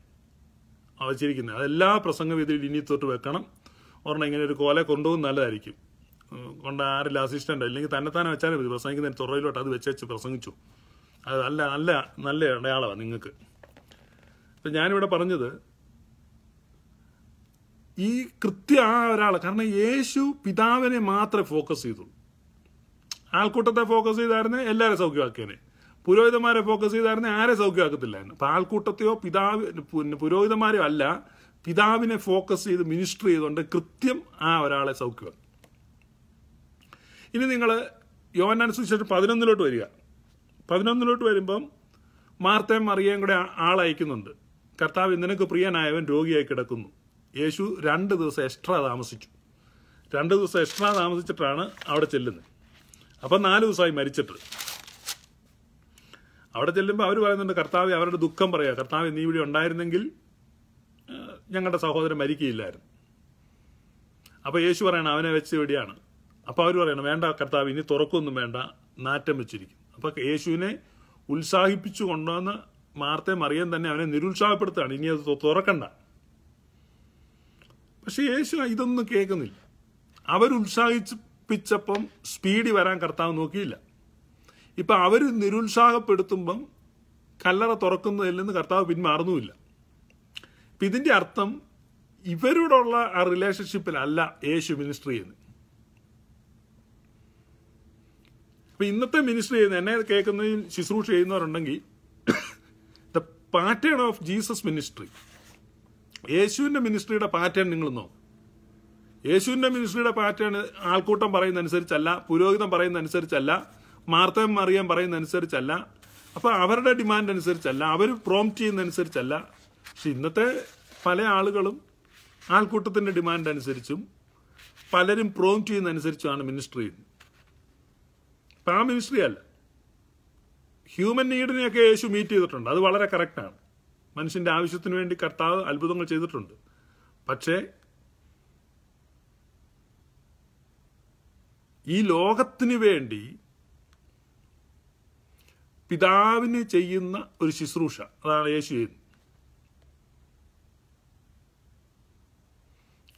S1: ആചരിക്കുന്നത് അതെല്ലാ പ്രസംഗവേദിയിൽ ഇനി തൊട്ട് വെക്കണം ഒരെണ്ണം ഇങ്ങനെ ഒരു കോല കൊണ്ടുപോകുന്ന നല്ലതായിരിക്കും കൊണ്ട് ആരെല്ലാം അസിസ്റ്റൻ്റോ ഇല്ലെങ്കിൽ തന്നെത്താനെ വെച്ചാലും മതി പ്രസംഗിക്കുന്ന തുറയിലോട്ട് അത് വെച്ച് വെച്ച് പ്രസംഗിച്ചു അത് നല്ല നല്ല നല്ല അടയാളമാണ് നിങ്ങൾക്ക് അപ്പം ഞാനിവിടെ പറഞ്ഞത് ഈ കൃത്യ ആ ഒരാൾ കാരണം യേശു പിതാവിനെ മാത്രമേ ഫോക്കസ് ചെയ്തുള്ളൂ ആൾക്കൂട്ടത്തെ ഫോക്കസ് ചെയ്തായിരുന്നു എല്ലാവരും സൗഖ്യമാക്കിയനെ പുരോഹിതന്മാരെ ഫോക്കസ് ചെയ്തായിരുന്നെ ആരെ സൗഖ്യമാക്കത്തില്ല പാൽക്കൂട്ടത്തെയോ പിതാവ് പിന്നെ പുരോഹിതന്മാരെയോ അല്ല പിതാവിനെ ഫോക്കസ് ചെയ്ത് മിനിസ്റ്റർ ചെയ്തുകൊണ്ട് കൃത്യം ആ ഒരാളെ സൗഖ്യമാക്കി ഇനി നിങ്ങൾ യോനാനുസരിച്ചിട്ട് പതിനൊന്നിലോട്ട് വരിക പതിനൊന്നിലോട്ട് വരുമ്പം മാർത്തയും മറിയയും കൂടെ ആളയക്കുന്നുണ്ട് കർത്താവ് ഇന്നനക്ക് പ്രിയനായവൻ രോഗിയായി കിടക്കുന്നു യേശു രണ്ട് ദിവസം എക്സ്ട്രാ താമസിച്ചു രണ്ട് ദിവസം എക്സ്ട്രാ താമസിച്ചിട്ടാണ് അവിടെ ചെല്ലുന്നത് അപ്പം നാല് ദിവസമായി മരിച്ചിട്ട് അവിടെ ചെല്ലുമ്പോൾ അവർ പറയുന്നുണ്ട് കർത്താവ് അവരുടെ ദുഃഖം പറയുക കർത്താവ് നീ ഇവിടെ ഉണ്ടായിരുന്നെങ്കിൽ ഞങ്ങളുടെ സഹോദരൻ മരിക്കുകയില്ലായിരുന്നു അപ്പോൾ യേശു പറയണം അവനെ വെച്ച് ഇവിടെയാണ് അപ്പോൾ അവർ പറയണം വേണ്ട കർത്താവ് ഇനി തുറക്കൊന്നും വേണ്ട നാറ്റം വെച്ചിരിക്കും അപ്പോൾ യേശുവിനെ ഉത്സാഹിപ്പിച്ചു കൊണ്ടുവന്ന് മാർത്തെ മറിയാൻ തന്നെ അവനെ നിരുത്സാഹപ്പെടുത്തുകയാണ് ഇനി അത് തുറക്കണ്ട പക്ഷെ യേശു ഇതൊന്നും കേൾക്കുന്നില്ല അവരുത്സാഹിപ്പിച്ചപ്പം സ്പീഡ് വരാൻ കർത്താവ് നോക്കിയില്ല ഇപ്പം അവർ നിരുത്സാഹപ്പെടുത്തുമ്പം കല്ലറ തുറക്കുന്നതിൽ നിന്ന് കർത്താവ് പിന്മാറുന്നുമില്ല ഇപ്പം ഇതിൻ്റെ അർത്ഥം ഇവരോടുള്ള ആ റിലേഷൻഷിപ്പിലല്ല യേശു മിനിസ്റ്റർ ചെയ്യുന്നത് അപ്പം ഇന്നത്തെ മിനിസ്റ്റർ ചെയ്യുന്ന എന്നെ കേൾക്കുന്നതിൽ ശുശ്രൂഷ ചെയ്യുന്നവരുണ്ടെങ്കിൽ the pattern of Jesus ministry യേശുവിൻ്റെ മിനിസ്ട്രിയുടെ പാറ്റേൺ നിങ്ങൾ നോക്കും യേശുവിൻ്റെ മിനിസ്ട്രിയുടെ പാറ്റേൺ ആൾക്കൂട്ടം പറയുന്ന അനുസരിച്ചല്ല പുരോഹിതം പറയുന്ന അനുസരിച്ചല്ല മാർത്തവം മറിയാൻ പറയുന്നതനുസരിച്ചല്ല അപ്പോൾ അവരുടെ ഡിമാൻഡ് അനുസരിച്ചല്ല അവർ പ്രോംപ്റ്റ് ചെയ്യുന്നതനുസരിച്ചല്ല പക്ഷെ ഇന്നത്തെ പല ആളുകളും ആൾക്കൂട്ടത്തിന്റെ ഡിമാൻഡ് അനുസരിച്ചും പലരും പ്രോംപ്റ്റ് ചെയ്യുന്നതനുസരിച്ചുമാണ് മിനിസ്റ്റർ മിനിസ്ട്രി അപ്പം ആ മിനിസ്ട്രി അല്ല ഹ്യൂമൻ നീഡിനെയൊക്കെ യേശു മീറ്റ് ചെയ്തിട്ടുണ്ട് അത് വളരെ കറക്റ്റാണ് മനുഷ്യന്റെ ആവശ്യത്തിന് വേണ്ടി കർത്താവ് അത്ഭുതങ്ങൾ ചെയ്തിട്ടുണ്ട് പക്ഷേ ഈ ലോകത്തിന് വേണ്ടി പിതാവിന് ചെയ്യുന്ന ഒരു ശുശ്രൂഷ അതാണ് യേശു ചെയ്യുന്നത്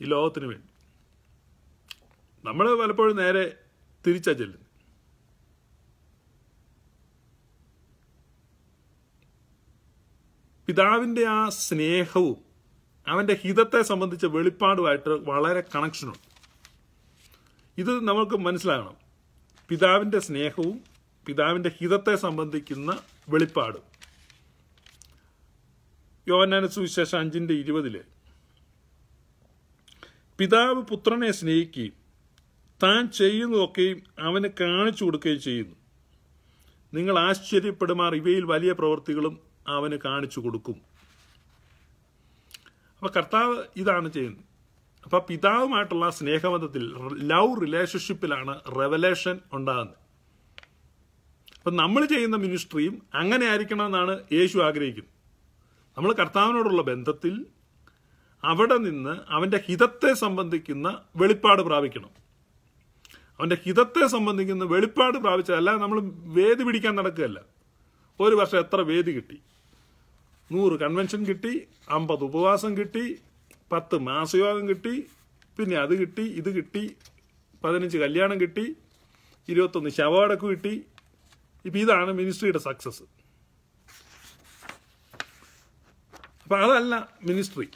S1: ഈ ലോകത്തിന് വേണ്ടി നമ്മൾ പലപ്പോഴും നേരെ തിരിച്ചാ ചെല്ലുന്നു പിതാവിൻ്റെ ആ സ്നേഹവും അവൻ്റെ ഹിതത്തെ സംബന്ധിച്ച വെളിപ്പാടുമായിട്ട് വളരെ കണക്ഷനുണ്ട് ഇത് നമുക്ക് മനസ്സിലാകണം പിതാവിൻ്റെ സ്നേഹവും പിതാവിൻ്റെ ഹിതത്തെ സംബന്ധിക്കുന്ന വെളിപ്പാട് യോവനാന സുവിശേഷം അഞ്ചിൻ്റെ ഇരുപതില് പിതാവ് പുത്രനെ സ്നേഹിക്കുകയും താൻ ചെയ്യുന്നതൊക്കെയും അവന് കാണിച്ചു കൊടുക്കുകയും ചെയ്യുന്നു നിങ്ങൾ ആശ്ചര്യപ്പെടുമാർ ഇവയിൽ വലിയ പ്രവൃത്തികളും അവന് കാണിച്ചു കൊടുക്കും അപ്പോൾ കർത്താവ് ഇതാണ് ചെയ്യുന്നത് അപ്പോൾ പിതാവുമായിട്ടുള്ള സ്നേഹബന്ധത്തിൽ ലവ് റിലേഷൻഷിപ്പിലാണ് റെവലേഷൻ ഉണ്ടാകുന്നത് അപ്പം നമ്മൾ ചെയ്യുന്ന മിനിസ്ട്രിയും അങ്ങനെ ആയിരിക്കണമെന്നാണ് യേശു ആഗ്രഹിക്കുന്നത് നമ്മൾ കർത്താവിനോടുള്ള ബന്ധത്തിൽ അവിടെ നിന്ന് അവൻ്റെ ഹിതത്തെ സംബന്ധിക്കുന്ന വെളിപ്പാട് പ്രാപിക്കണം അവൻ്റെ ഹിതത്തെ സംബന്ധിക്കുന്ന വെളിപ്പാട് പ്രാപിച്ചതല്ല നമ്മൾ വേദി പിടിക്കാൻ നടക്കുകയല്ല ഒരു വർഷം എത്ര വേദി കിട്ടി നൂറ് കൺവെൻഷൻ കിട്ടി അമ്പത് ഉപവാസം കിട്ടി പത്ത് മാസയോഗം കിട്ടി പിന്നെ അത് കിട്ടി ഇത് കിട്ടി പതിനഞ്ച് കല്യാണം കിട്ടി ഇരുപത്തൊന്ന് ശവമടക്ക് കിട്ടി ഇപ്പം ഇതാണ് മിനിസ്ട്രിയുടെ സക്സസ് അപ്പം അതല്ല മിനിസ്ട്രി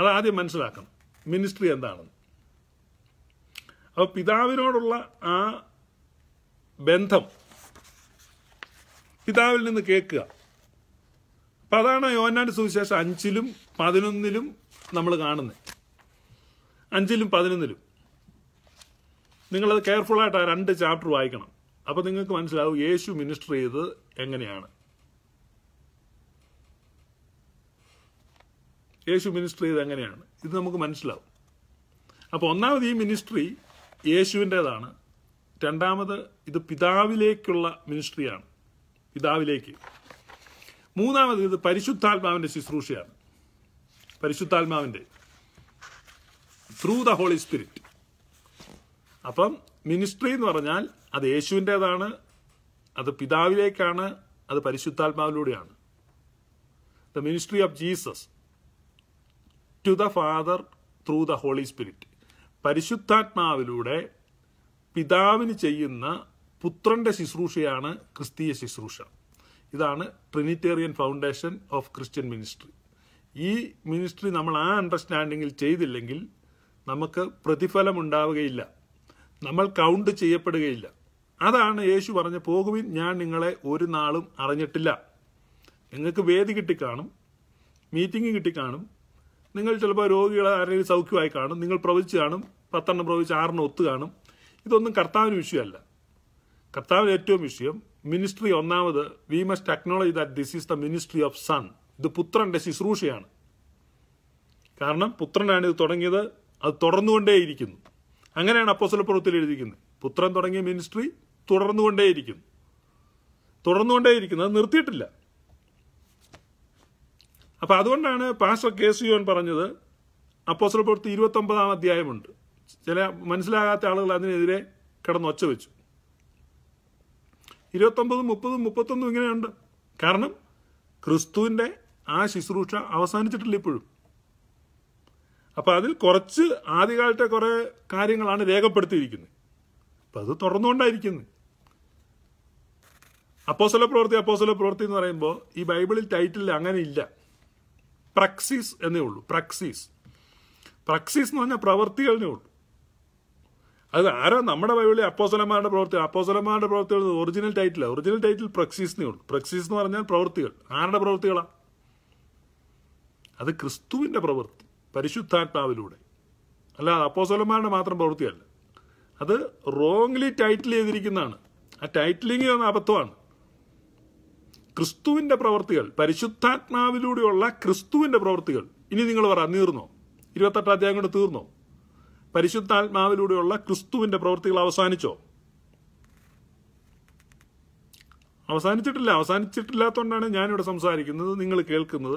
S1: അതാദ്യം മനസ്സിലാക്കണം മിനിസ്ട്രി എന്താണെന്ന് അപ്പോൾ പിതാവിനോടുള്ള ആ ബന്ധം പിതാവിൽ നിന്ന് കേൾക്കുക അപ്പം അതാണ് യോനാൻ്റെ സുവിശേഷം അഞ്ചിലും പതിനൊന്നിലും നമ്മൾ കാണുന്നത് അഞ്ചിലും പതിനൊന്നിലും നിങ്ങളത് കെയർഫുള്ളായിട്ട് ആ രണ്ട് ചാപ്റ്റർ വായിക്കണം അപ്പോൾ നിങ്ങൾക്ക് മനസ്സിലാവും യേശു മിനിസ്റ്റർ ചെയ്തത് എങ്ങനെയാണ് യേശു മിനിസ്റ്റർ ചെയ്ത് എങ്ങനെയാണ് ഇത് നമുക്ക് മനസ്സിലാവും അപ്പോൾ ഒന്നാമത് ഈ മിനിസ്ട്രി യേശുവിൻ്റേതാണ് രണ്ടാമത് ഇത് പിതാവിലേക്കുള്ള മിനിസ്ട്രിയാണ് പിതാവിലേക്ക് മൂന്നാമത് ഇത് പരിശുദ്ധാത്മാവിൻ്റെ ശുശ്രൂഷയാണ് പരിശുദ്ധാത്മാവിൻ്റെ ത്രൂ ദ ഹോളി സ്പിരിറ്റ് അപ്പം മിനിസ്ട്രി എന്ന് പറഞ്ഞാൽ അത് യേശുവിൻ്റേതാണ് അത് പിതാവിലേക്കാണ് അത് പരിശുദ്ധാത്മാവിലൂടെയാണ് the ministry of Jesus to the father through the holy spirit പരിശുദ്ധാത്മാവിലൂടെ പിതാവിന് ചെയ്യുന്ന പുത്രന്റെ ശുശ്രൂഷയാണ് ക്രിസ്തീയ ശുശ്രൂഷ ഇതാണ് trinitarian foundation of Christian ministry ഈ മിനിസ്ട്രി നമ്മൾ ആ അണ്ടർസ്റ്റാൻഡിങ്ങിൽ ചെയ്തില്ലെങ്കിൽ നമുക്ക് പ്രതിഫലം ഉണ്ടാവുകയില്ല നമ്മൾ കൗണ്ട് ചെയ്യപ്പെടുകയില്ല അതാണ് യേശു പറഞ്ഞ പോകുവിൻ ഞാൻ നിങ്ങളെ ഒരു നാളും അറിഞ്ഞിട്ടില്ല നിങ്ങൾക്ക് വേദി കിട്ടിക്കാണും മീറ്റിംഗ് കിട്ടിക്കാണും നിങ്ങൾ ചിലപ്പോൾ രോഗികളെ ആരെങ്കിലും സൗഖ്യമായി കാണും നിങ്ങൾ പ്രവചിച്ച് കാണും പത്തെണ്ണം പ്രവചിച്ച് ആറെണ്ണം ഒത്തു കാണും ഇതൊന്നും കർത്താവിന് വിഷയമല്ല കർത്താവിന് ഏറ്റവും വിഷയം മിനിസ്ട്രി ഒന്നാമത് we must acknowledge that this is the ministry of son ഇത് പുത്രന്റെ ശുശ്രൂഷയാണ് കാരണം പുത്രനാണ് ഇത് തുടങ്ങിയത് അത് തുടർന്നുകൊണ്ടേയിരിക്കുന്നു അങ്ങനെയാണ് അപ്പോസലപ്പുറത്തിൽ എഴുതിക്കുന്നത് പുത്രൻ തുടങ്ങിയ മിനിസ്ട്രി തുടർന്നുകൊണ്ടേയിരിക്കും തുടർന്നുകൊണ്ടേയിരിക്കുന്നത് നിർത്തിയിട്ടില്ല അപ്പം അതുകൊണ്ടാണ് പാസ്റ്റർ കെ യോൻ പറഞ്ഞത് അപ്പോസ്റ്റൽ പ്രവൃത്തി ഇരുപത്തൊമ്പതാം അധ്യായമുണ്ട് ചില മനസ്സിലാകാത്ത ആളുകൾ അതിനെതിരെ കിടന്ന് ഒച്ച വെച്ചു ഇരുപത്തൊമ്പതും മുപ്പതും മുപ്പത്തൊന്നും ഇങ്ങനെയുണ്ട് കാരണം ക്രിസ്തുവിൻ്റെ ആ ശുശ്രൂഷ അവസാനിച്ചിട്ടില്ല ഇപ്പോഴും അപ്പോൾ അതിൽ കുറച്ച് ആദ്യകാലത്തെ കുറേ കാര്യങ്ങളാണ് രേഖപ്പെടുത്തിയിരിക്കുന്നത് അപ്പം അത് തുറന്നുകൊണ്ടായിരിക്കുന്നു അപ്പോസല പ്രവൃത്തി അപ്പോസല പ്രവൃത്തി എന്ന് പറയുമ്പോൾ ഈ ബൈബിളിൽ ടൈറ്റിൽ അങ്ങനെ ഇല്ല പ്രക്സീസ് എന്നേ ഉള്ളൂ പ്രക്സീസ് പ്രക്സീസ് എന്ന് പറഞ്ഞാൽ പ്രവൃത്തികളെ ഉള്ളൂ അത് ആരോ നമ്മുടെ ബൈബിളിൽ അപ്പോസലന്മാരുടെ പ്രവൃത്തി അപ്പോസലന്മാരുടെ പ്രവൃത്തികൾ ഒറിജിനൽ ടൈറ്റിൽ ഒറിജിനൽ ടൈറ്റിൽ പ്രക്സീസിനേ ഉള്ളൂ പ്രക്സീസ് എന്ന് പറഞ്ഞാൽ പ്രവൃത്തികൾ ആരുടെ പ്രവൃത്തികളാണ് അത് ക്രിസ്തുവിൻ്റെ പ്രവൃത്തി പരിശുദ്ധാത്മാവിലൂടെ അല്ലാതെ അപ്പോസലന്മാരുടെ മാത്രം പ്രവൃത്തിയല്ല അത് റോങ്ലി ടൈറ്റിൽ ചെയ്തിരിക്കുന്നതാണ് ആ ടൈറ്റിലിംഗ് എന്ന അബദ്ധമാണ് ക്രിസ്തുവിന്റെ പ്രവർത്തികൾ പരിശുദ്ധാത്മാവിലൂടെയുള്ള ക്രിസ്തുവിന്റെ പ്രവർത്തികൾ ഇനി നിങ്ങൾ പറ തീർന്നോ ഇരുപത്തെട്ടാം അധ്യായം കൊണ്ട് തീർന്നോ പരിശുദ്ധാത്മാവിലൂടെയുള്ള ക്രിസ്തുവിന്റെ പ്രവർത്തികൾ അവസാനിച്ചോ അവസാനിച്ചിട്ടില്ല അവസാനിച്ചിട്ടില്ലാത്തതുകൊണ്ടാണ് ഞാനിവിടെ സംസാരിക്കുന്നത് നിങ്ങൾ കേൾക്കുന്നത്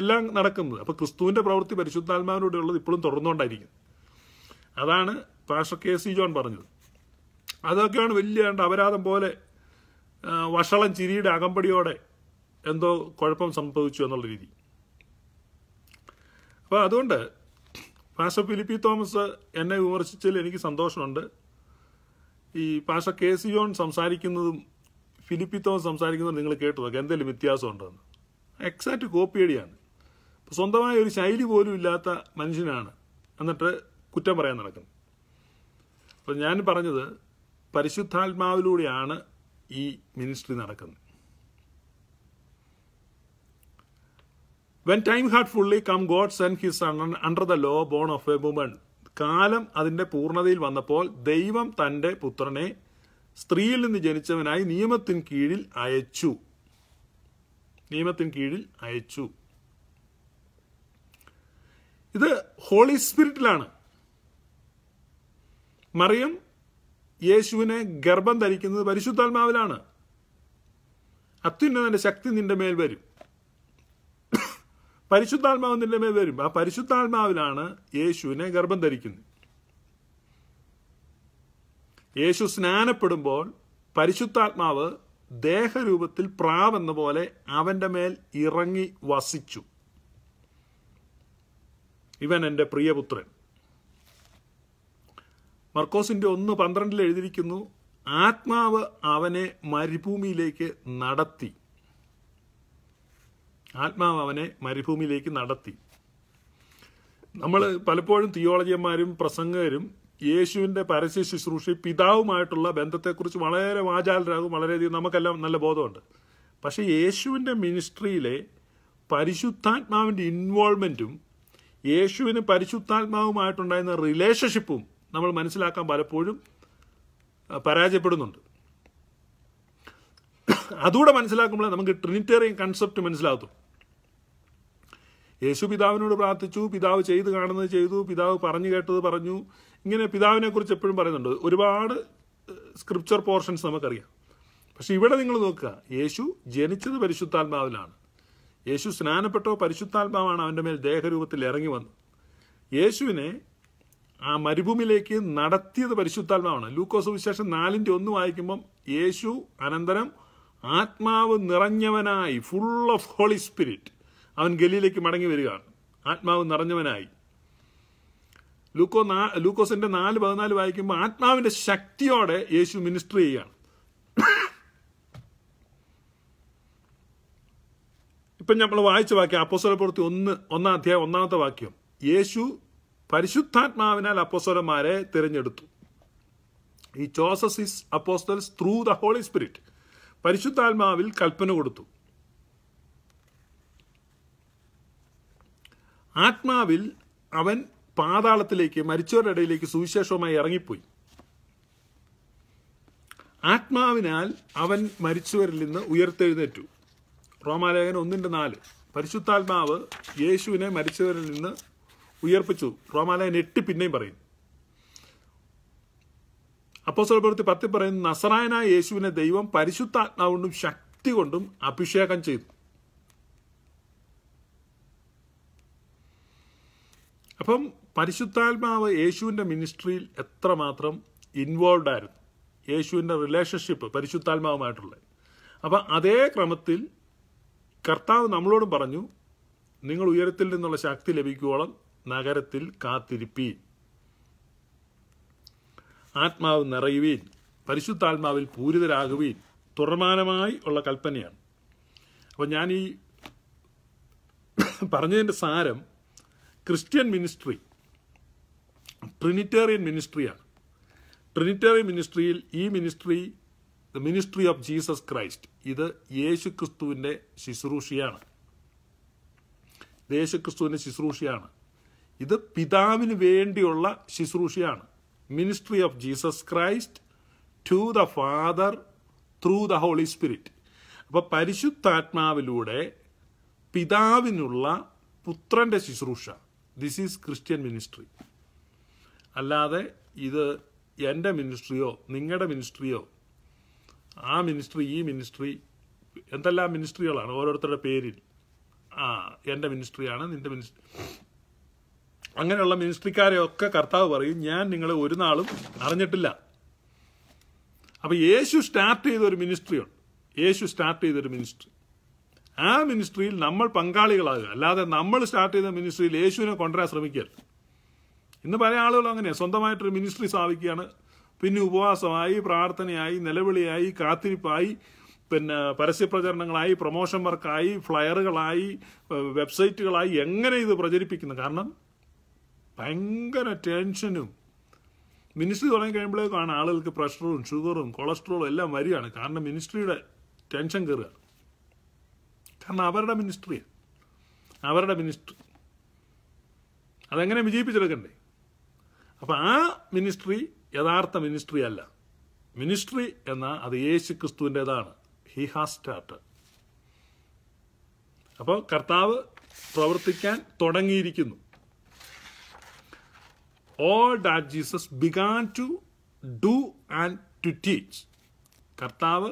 S1: എല്ലാം നടക്കുന്നത് അപ്പോൾ ക്രിസ്തുവിന്റെ പ്രവൃത്തി പരിശുദ്ധാത്മാവിലൂടെയുള്ളത് ഇപ്പോഴും തുടർന്നുകൊണ്ടായിരിക്കും അതാണ് പാസ്റ്റർ കെ സി ജോൺ പറഞ്ഞത് അതൊക്കെയാണ് വലിയ അപരാധം പോലെ വഷളം ചിരിയുടെ അകമ്പടിയോടെ എന്തോ കുഴപ്പം സംഭവിച്ചു എന്നുള്ള രീതി അപ്പോൾ അതുകൊണ്ട് പാസ്റ്റർ ഫിലിപ്പി തോമസ് എന്നെ വിമർശിച്ചതിൽ എനിക്ക് സന്തോഷമുണ്ട് ഈ പാസ്റ്റർ കെ സി ജോൺ സംസാരിക്കുന്നതും ഫിലിപ്പി തോമസ് സംസാരിക്കുന്നതും നിങ്ങൾ കേട്ടു നോക്കുക എന്തെങ്കിലും വ്യത്യാസമുണ്ടെന്ന് എക്സാക്റ്റ് കോപ്പിയടിയാണ് സ്വന്തമായ ഒരു ശൈലി പോലും ഇല്ലാത്ത മനുഷ്യനാണ് എന്നിട്ട് കുറ്റം പറയാൻ നടക്കുന്നത് അപ്പം ഞാൻ പറഞ്ഞത് പരിശുദ്ധാത്മാവിലൂടെയാണ് ഈ മിനിസ്ട്രി നടക്കുന്നത് when time had fully come God sent his under the law born of a woman കാലം അതിൻ്റെ പൂർണ്ണതയിൽ വന്നപ്പോൾ ദൈവം തൻ്റെ പുത്രനെ സ്ത്രീയിൽ നിന്ന് ജനിച്ചവനായി നിയമത്തിന് കീഴിൽ അയച്ചു നിയമത്തിന് കീഴിൽ അയച്ചു ഇത് ഹോളി സ്പിരിറ്റിലാണ് മറിയം യേശുവിനെ ഗർഭം ധരിക്കുന്നത് പരിശുദ്ധാത്മാവിലാണ് അത്യുന്നതന്റെ ശക്തി നിന്റെ മേൽ വരും പരിശുദ്ധാത്മാവ് നിന്റെ മേൽ വരും ആ പരിശുദ്ധാത്മാവിലാണ് യേശുവിനെ ഗർഭം ധരിക്കുന്നത് യേശു സ്നാനപ്പെടുമ്പോൾ പരിശുദ്ധാത്മാവ് ദേഹരൂപത്തിൽ പ്രാവെന്ന പോലെ അവന്റെ മേൽ ഇറങ്ങി വസിച്ചു ഇവൻ എൻ്റെ പ്രിയപുത്രൻ മർക്കോസിന്റെ ഒന്ന് പന്ത്രണ്ടിൽ എഴുതിയിരിക്കുന്നു ആത്മാവ് അവനെ മരുഭൂമിയിലേക്ക് നടത്തി ആത്മാവ് അവനെ മരുഭൂമിയിലേക്ക് നടത്തി നമ്മൾ പലപ്പോഴും തിയോളജിയന്മാരും പ്രസംഗകരും യേശുവിൻ്റെ പരസ്യ ശുശ്രൂഷ പിതാവുമായിട്ടുള്ള ബന്ധത്തെക്കുറിച്ച് വളരെ വാചാലരാകും വളരെയധികം നമുക്കെല്ലാം നല്ല ബോധമുണ്ട് പക്ഷേ യേശുവിൻ്റെ മിനിസ്ട്രിയിലെ പരിശുദ്ധാത്മാവിൻ്റെ ഇൻവോൾവ്മെൻറ്റും യേശുവിന് പരിശുദ്ധാത്മാവുമായിട്ടുണ്ടായിരുന്ന റിലേഷൻഷിപ്പും നമ്മൾ മനസ്സിലാക്കാൻ പലപ്പോഴും പരാജയപ്പെടുന്നുണ്ട് അതുകൂടെ മനസ്സിലാക്കുമ്പോൾ നമുക്ക് ട്രിനിറ്റേറിയൻ കൺസെപ്റ്റ് മനസ്സിലാകും യേശു പിതാവിനോട് പ്രാർത്ഥിച്ചു പിതാവ് ചെയ്ത് കാണുന്നത് ചെയ്തു പിതാവ് പറഞ്ഞു കേട്ടത് പറഞ്ഞു ഇങ്ങനെ പിതാവിനെക്കുറിച്ച് എപ്പോഴും പറയുന്നുണ്ട് ഒരുപാട് സ്ക്രിപ്ചർ പോർഷൻസ് നമുക്കറിയാം പക്ഷെ ഇവിടെ നിങ്ങൾ നോക്കുക യേശു ജനിച്ചത് പരിശുദ്ധാത്മാവിലാണ് യേശു സ്നാനപ്പെട്ടോ പരിശുദ്ധാത്മാവാണ് അവൻ്റെ മേൽ ദേഹരൂപത്തിൽ ഇറങ്ങി വന്നത് യേശുവിനെ ആ മരുഭൂമിയിലേക്ക് നടത്തിയത് പരിശുദ്ധാത്മാവാണ് ലൂക്കോസ് വിശേഷം നാലിൻ്റെ ഒന്ന് വായിക്കുമ്പം യേശു അനന്തരം ആത്മാവ് നിറഞ്ഞവനായി ഫുൾ ഓഫ് ഹോളി സ്പിരിറ്റ് അവൻ ഗലിയിലേക്ക് മടങ്ങി വരികയാണ് ആത്മാവ് നിറഞ്ഞവനായി ലൂക്കോ നാ ലൂക്കോസിൻ്റെ നാല് പതിനാല് വായിക്കുമ്പോൾ ആത്മാവിൻ്റെ ശക്തിയോടെ യേശു മിനിസ്റ്റർ ചെയ്യുകയാണ് ഇപ്പം നമ്മൾ വായിച്ച വാക്യം അപ്പോസ്വലപ്പുറത്തി ഒന്ന് ഒന്നാം അധ്യായം ഒന്നാമത്തെ വാക്യം യേശു പരിശുദ്ധാത്മാവിനാൽ അപ്പോസ്തലന്മാരെ തിരഞ്ഞെടുത്തു ഈ chooses his apostles through the holy spirit പരിശുദ്ധാത്മാവിൽ കൽപ്പന കൊടുത്തു ആത്മാവിൽ അവൻ പാതാളത്തിലേക്ക് മരിച്ചവരുടെ ഇടയിലേക്ക് സുവിശേഷവുമായി ഇറങ്ങിപ്പോയി ആത്മാവിനാൽ അവൻ മരിച്ചവരിൽ നിന്ന് ഉയർത്തെഴുന്നേറ്റു റോമാലേഖൻ ഒന്നിൻ്റെ നാല് പരിശുദ്ധാത്മാവ് യേശുവിനെ മരിച്ചവരിൽ നിന്ന് ഉയർപ്പിച്ചു റോമാലയൻ എട്ട് പിന്നെയും പറയും അപ്പോസ്തല പ്രവൃത്തി പത്തി പറയുന്നു നസറായനായ യേശുവിനെ ദൈവം പരിശുദ്ധാത്മാവുകൊണ്ടും ശക്തി കൊണ്ടും അഭിഷേകം ചെയ്തു അപ്പം പരിശുദ്ധാത്മാവ് യേശുവിൻ്റെ മിനിസ്ട്രിയിൽ എത്രമാത്രം ഇൻവോൾവ് ആയിരുന്നു യേശുവിൻ്റെ റിലേഷൻഷിപ്പ് പരിശുദ്ധാത്മാവുമായിട്ടുള്ളത് അപ്പം അതേ ക്രമത്തിൽ കർത്താവ് നമ്മളോടും പറഞ്ഞു നിങ്ങൾ ഉയരത്തിൽ നിന്നുള്ള ശക്തി ലഭിക്കുവോളം നഗരത്തിൽ കാത്തിരിപ്പീൻ ആത്മാവ് നിറയുവീൻ പരിശുദ്ധാത്മാവിൽ പൂരിതരാകുവീൻ തുറമാനമായി ഉള്ള കൽപ്പനയാണ് അപ്പോൾ ഞാൻ ഈ പറഞ്ഞതിൻ്റെ സാരം ക്രിസ്ത്യൻ മിനിസ്ട്രി ട്രിനിറ്റേറിയൻ മിനിസ്ട്രിയാണ് ട്രിനിറ്റേറിയൻ മിനിസ്ട്രിയിൽ ഈ ministry the ministry of Jesus Christ ഇത് യേശു ക്രിസ്തുവിൻ്റെ ശുശ്രൂഷയാണ് യേശു ക്രിസ്തുവിൻ്റെ ശുശ്രൂഷയാണ് ഇത് പിതാവിന് വേണ്ടിയുള്ള ശുശ്രൂഷയാണ് ministry of Jesus Christ to the father through the holy spirit അപ്പോൾ പരിശുദ്ധാത്മാവിലൂടെ പിതാവിനുള്ള പുത്രൻ്റെ ശുശ്രൂഷ ദിസ് ഈസ് ക്രിസ്ത്യൻ മിനിസ്ട്രി അല്ലാതെ ഇത് എൻ്റെ മിനിസ്ട്രിയോ നിങ്ങളുടെ മിനിസ്ട്രിയോ ആ മിനിസ്ട്രി ഈ മിനിസ്ട്രി എന്തെല്ലാം മിനിസ്ട്രികളാണ് ഓരോരുത്തരുടെ പേരിൽ ആ എൻ്റെ മിനിസ്ട്രിയാണ് നിൻ്റെ മിനിസ്ട്രി അങ്ങനെയുള്ള ഒക്കെ കർത്താവ് പറയും ഞാൻ നിങ്ങളെ ഒരു നാളും അറിഞ്ഞിട്ടില്ല അപ്പോൾ യേശു സ്റ്റാർട്ട് ചെയ്തൊരു മിനിസ്ട്രിയുണ്ട് യേശു സ്റ്റാർട്ട് ചെയ്തൊരു മിനിസ്ട്രി ആ മിനിസ്ട്രിയിൽ നമ്മൾ പങ്കാളികളാകുക അല്ലാതെ നമ്മൾ സ്റ്റാർട്ട് ചെയ്ത മിനിസ്ട്രിയിൽ യേശുവിനെ കൊണ്ടുവരാൻ ശ്രമിക്കരുത് ഇന്ന് പല ആളുകളും അങ്ങനെയാണ് സ്വന്തമായിട്ടൊരു മിനിസ്ട്രി സ്ഥാപിക്കുകയാണ് പിന്നെ ഉപവാസമായി പ്രാർത്ഥനയായി നിലവിളിയായി കാത്തിരിപ്പായി പിന്നെ പരസ്യപ്രചരണങ്ങളായി പ്രൊമോഷൻ വർക്കായി ഫ്ലയറുകളായി വെബ്സൈറ്റുകളായി എങ്ങനെ ഇത് പ്രചരിപ്പിക്കുന്നു കാരണം ഭയങ്കര ടെൻഷനും മിനിസ്ട്രി തുടങ്ങി കഴിയുമ്പോഴേ ആളുകൾക്ക് പ്രഷറും ഷുഗറും കൊളസ്ട്രോളും എല്ലാം വരികയാണ് കാരണം മിനിസ്ട്രിയുടെ ടെൻഷൻ കയറുക കാരണം അവരുടെ മിനിസ്ട്രിയാണ് അവരുടെ മിനിസ്ട്രി അതെങ്ങനെ വിജയിപ്പിച്ചെടുക്കണ്ടേ അപ്പം ആ മിനിസ്ട്രി യഥാർത്ഥ മിനിസ്ട്രി അല്ല മിനിസ്ട്രി എന്നാൽ അത് യേശു ക്രിസ്തുവിൻ്റെതാണ് ഹി ഹാസ് സ്റ്റാർട്ട് അപ്പോൾ കർത്താവ് പ്രവർത്തിക്കാൻ തുടങ്ങിയിരിക്കുന്നു all that Jesus began to do and to teach കർത്താവ്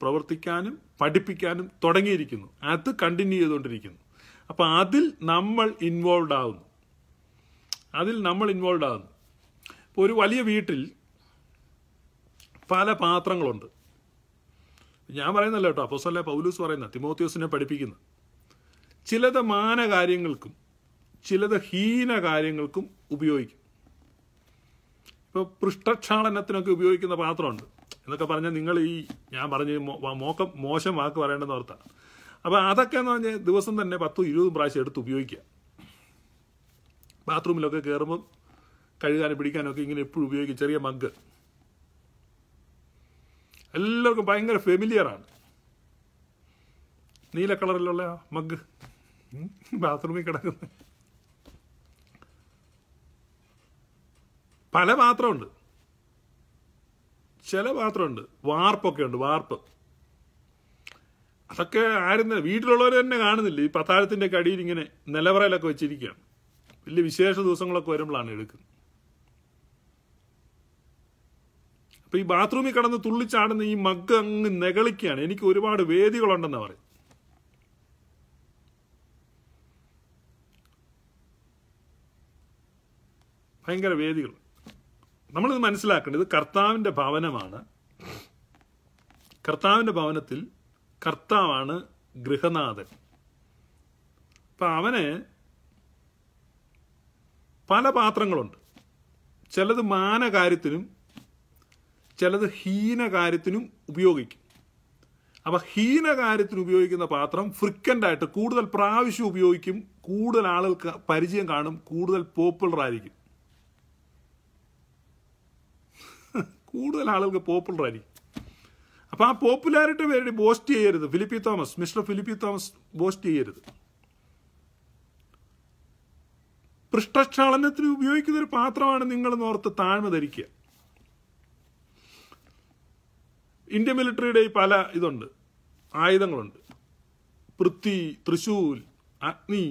S1: പ്രവർത്തിക്കാനും പഠിപ്പിക്കാനും തുടങ്ങിയിരിക്കുന്നു അത് കണ്ടിന്യൂ ചെയ്തുകൊണ്ടിരിക്കുന്നു അപ്പോൾ അതിൽ നമ്മൾ ഇൻവോൾവ് ആവുന്നു അതിൽ നമ്മൾ ഇൻവോൾവ് ആവുന്നു ഇപ്പോൾ ഒരു വലിയ വീട്ടിൽ പല പാത്രങ്ങളുണ്ട് ഞാൻ പറയുന്നല്ലോ കേട്ടോ അപ്പോസല്ല പൗലൂസ് പറയുന്ന തിമോത്തിയോസിനെ പഠിപ്പിക്കുന്ന ചിലത് മാനകാര്യങ്ങൾക്കും ചിലത് ഹീന കാര്യങ്ങൾക്കും ഉപയോഗിക്കും ഇപ്പോൾ പൃഷ്ഠക്ഷാളനത്തിനൊക്കെ ഉപയോഗിക്കുന്ന പാത്രമുണ്ട് എന്നൊക്കെ പറഞ്ഞാൽ നിങ്ങൾ ഈ ഞാൻ പറഞ്ഞ മോക്കം മോശം വാക്ക് പറയേണ്ടെന്ന് ഓർത്താ അപ്പോൾ അതൊക്കെ എന്ന് പറഞ്ഞാൽ ദിവസം തന്നെ പത്തും ഇരുപതും പ്രാവശ്യം എടുത്ത് ഉപയോഗിക്കുക ബാത്റൂമിലൊക്കെ കയറുമ്പോൾ കഴുകാനും പിടിക്കാനൊക്കെ ഇങ്ങനെ എപ്പോഴും ഉപയോഗിക്കും ചെറിയ മഗ് എല്ലാവർക്കും ഭയങ്കര ഫെമിലിയറാണ് നീല കളറിലുള്ള മഗ് ബാത്റൂമിൽ കിടക്കുന്നത് പല പാത്രമുണ്ട് ചില പാത്രമുണ്ട് വാർപ്പൊക്കെ ഉണ്ട് വാർപ്പ് അതൊക്കെ ആരും തന്നെ വീട്ടിലുള്ളവർ തന്നെ കാണുന്നില്ല ഈ പത്താഴത്തിൻ്റെ കടിയിൽ ഇങ്ങനെ നിലവറയിലൊക്കെ വെച്ചിരിക്കുകയാണ് വലിയ വിശേഷ ദിവസങ്ങളൊക്കെ വരുമ്പോഴാണ് എടുക്കുന്നത് അപ്പം ഈ ബാത്റൂമിൽ കടന്ന് തുള്ളിച്ചാടുന്ന ഈ മഗ് അങ്ങ് നെകളിക്കുകയാണ് എനിക്ക് ഒരുപാട് വേദികളുണ്ടെന്ന് പറയും ഭയങ്കര വേദികൾ നമ്മളിത് മനസ്സിലാക്കേണ്ടത് കർത്താവിൻ്റെ ഭവനമാണ് കർത്താവിൻ്റെ ഭവനത്തിൽ കർത്താവാണ് ഗൃഹനാഥൻ അപ്പം അവന് പല പാത്രങ്ങളുണ്ട് ചിലത് മാനകാര്യത്തിനും ചിലത് ഹീനകാര്യത്തിനും ഉപയോഗിക്കും അപ്പോൾ ഹീനകാര്യത്തിന് ഉപയോഗിക്കുന്ന പാത്രം ഫ്രിക്വൻ്റായിട്ട് കൂടുതൽ പ്രാവശ്യം ഉപയോഗിക്കും കൂടുതൽ ആളുകൾക്ക് പരിചയം കാണും കൂടുതൽ പോപ്പുലർ ആയിരിക്കും കൂടുതൽ ആളുകൾക്ക് ആയിരിക്കും അപ്പോൾ ആ പോപ്പുലാരിറ്റി വേണ്ടി ബോസ്റ്റ് ചെയ്യരുത് ഫിലിപ്പി തോമസ് മിസ്റ്റർ ഫിലിപ്പി തോമസ് ബോസ്റ്റ് ചെയ്യരുത് പൃഷ്ടക്ഷാളനത്തിന് ഉപയോഗിക്കുന്ന ഒരു പാത്രമാണ് നിങ്ങൾ നോർത്ത് താഴ്മ ധരിക്കുക ഇന്ത്യൻ മിലിറ്ററിയുടെ പല ഇതുണ്ട് ആയുധങ്ങളുണ്ട് പൃഥ്വി തൃശൂൽ അഗ്നി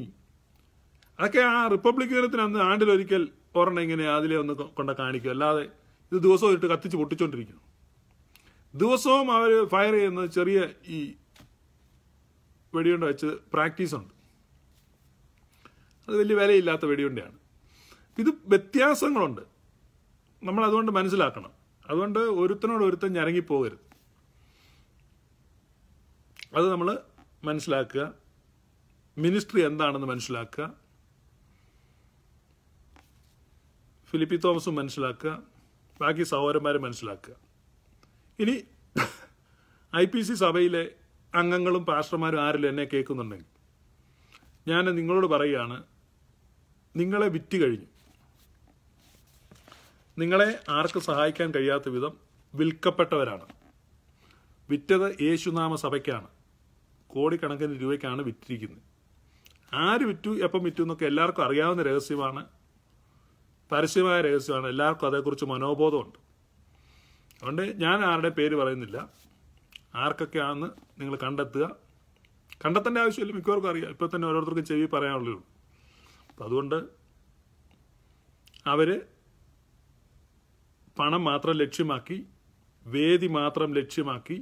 S1: അതൊക്കെ ആ റിപ്പബ്ലിക് ദിനത്തിന് അന്ന് ആണ്ടിലൊരിക്കൽ ഒരെണ്ണം ഇങ്ങനെ അതിലെ ഒന്ന് കൊണ്ട് കാണിക്കും അല്ലാതെ ഇത് ദിവസവും ഇട്ട് കത്തിച്ച് പൊട്ടിച്ചുകൊണ്ടിരിക്കുന്നു ദിവസവും അവർ ഫയർ ചെയ്യുന്ന ചെറിയ ഈ വെടിയുണ്ട വെച്ച് പ്രാക്ടീസുണ്ട് അത് വലിയ വിലയില്ലാത്ത വെടിയുണ്ടയാണ് ഇത് വ്യത്യാസങ്ങളുണ്ട് നമ്മൾ അതുകൊണ്ട് മനസ്സിലാക്കണം അതുകൊണ്ട് ഒരുത്തനോട് ഒരുത്തൻ ഞരങ്ങിപ്പോകരുത് അത് നമ്മൾ മനസ്സിലാക്കുക മിനിസ്ട്രി എന്താണെന്ന് മനസ്സിലാക്കുക ഫിലിപ്പി തോമസും മനസ്സിലാക്കുക ബാക്കി സഹോദരന്മാരെ മനസ്സിലാക്കുക ഇനി ഐ പി സി സഭയിലെ അംഗങ്ങളും പാസ്റ്റർമാരും ആരിലും എന്നെ കേൾക്കുന്നുണ്ടെങ്കിൽ ഞാൻ നിങ്ങളോട് പറയുകയാണ് നിങ്ങളെ വിറ്റ് കഴിഞ്ഞു നിങ്ങളെ ആർക്ക് സഹായിക്കാൻ കഴിയാത്ത വിധം വിൽക്കപ്പെട്ടവരാണ് വിറ്റത് യേശുനാമ സഭയ്ക്കാണ് കോടിക്കണക്കിന് രൂപയ്ക്കാണ് വിറ്റിരിക്കുന്നത് ആര് വിറ്റു എപ്പം വിറ്റു എന്നൊക്കെ എല്ലാവർക്കും അറിയാവുന്ന രഹസ്യമാണ് പരസ്യമായ രഹസ്യമാണ് എല്ലാവർക്കും അതേക്കുറിച്ച് മനോബോധമുണ്ട് അതുകൊണ്ട് ഞാൻ ആരുടെ പേര് പറയുന്നില്ല ആർക്കൊക്കെയാണെന്ന് നിങ്ങൾ കണ്ടെത്തുക കണ്ടെത്തേണ്ട ആവശ്യമില്ല മിക്കവർക്കും അറിയാം ഇപ്പോൾ തന്നെ ഓരോരുത്തർക്കും ചെവി പറയാനുള്ളൂ അപ്പം അതുകൊണ്ട് അവർ പണം മാത്രം ലക്ഷ്യമാക്കി വേദി മാത്രം ലക്ഷ്യമാക്കി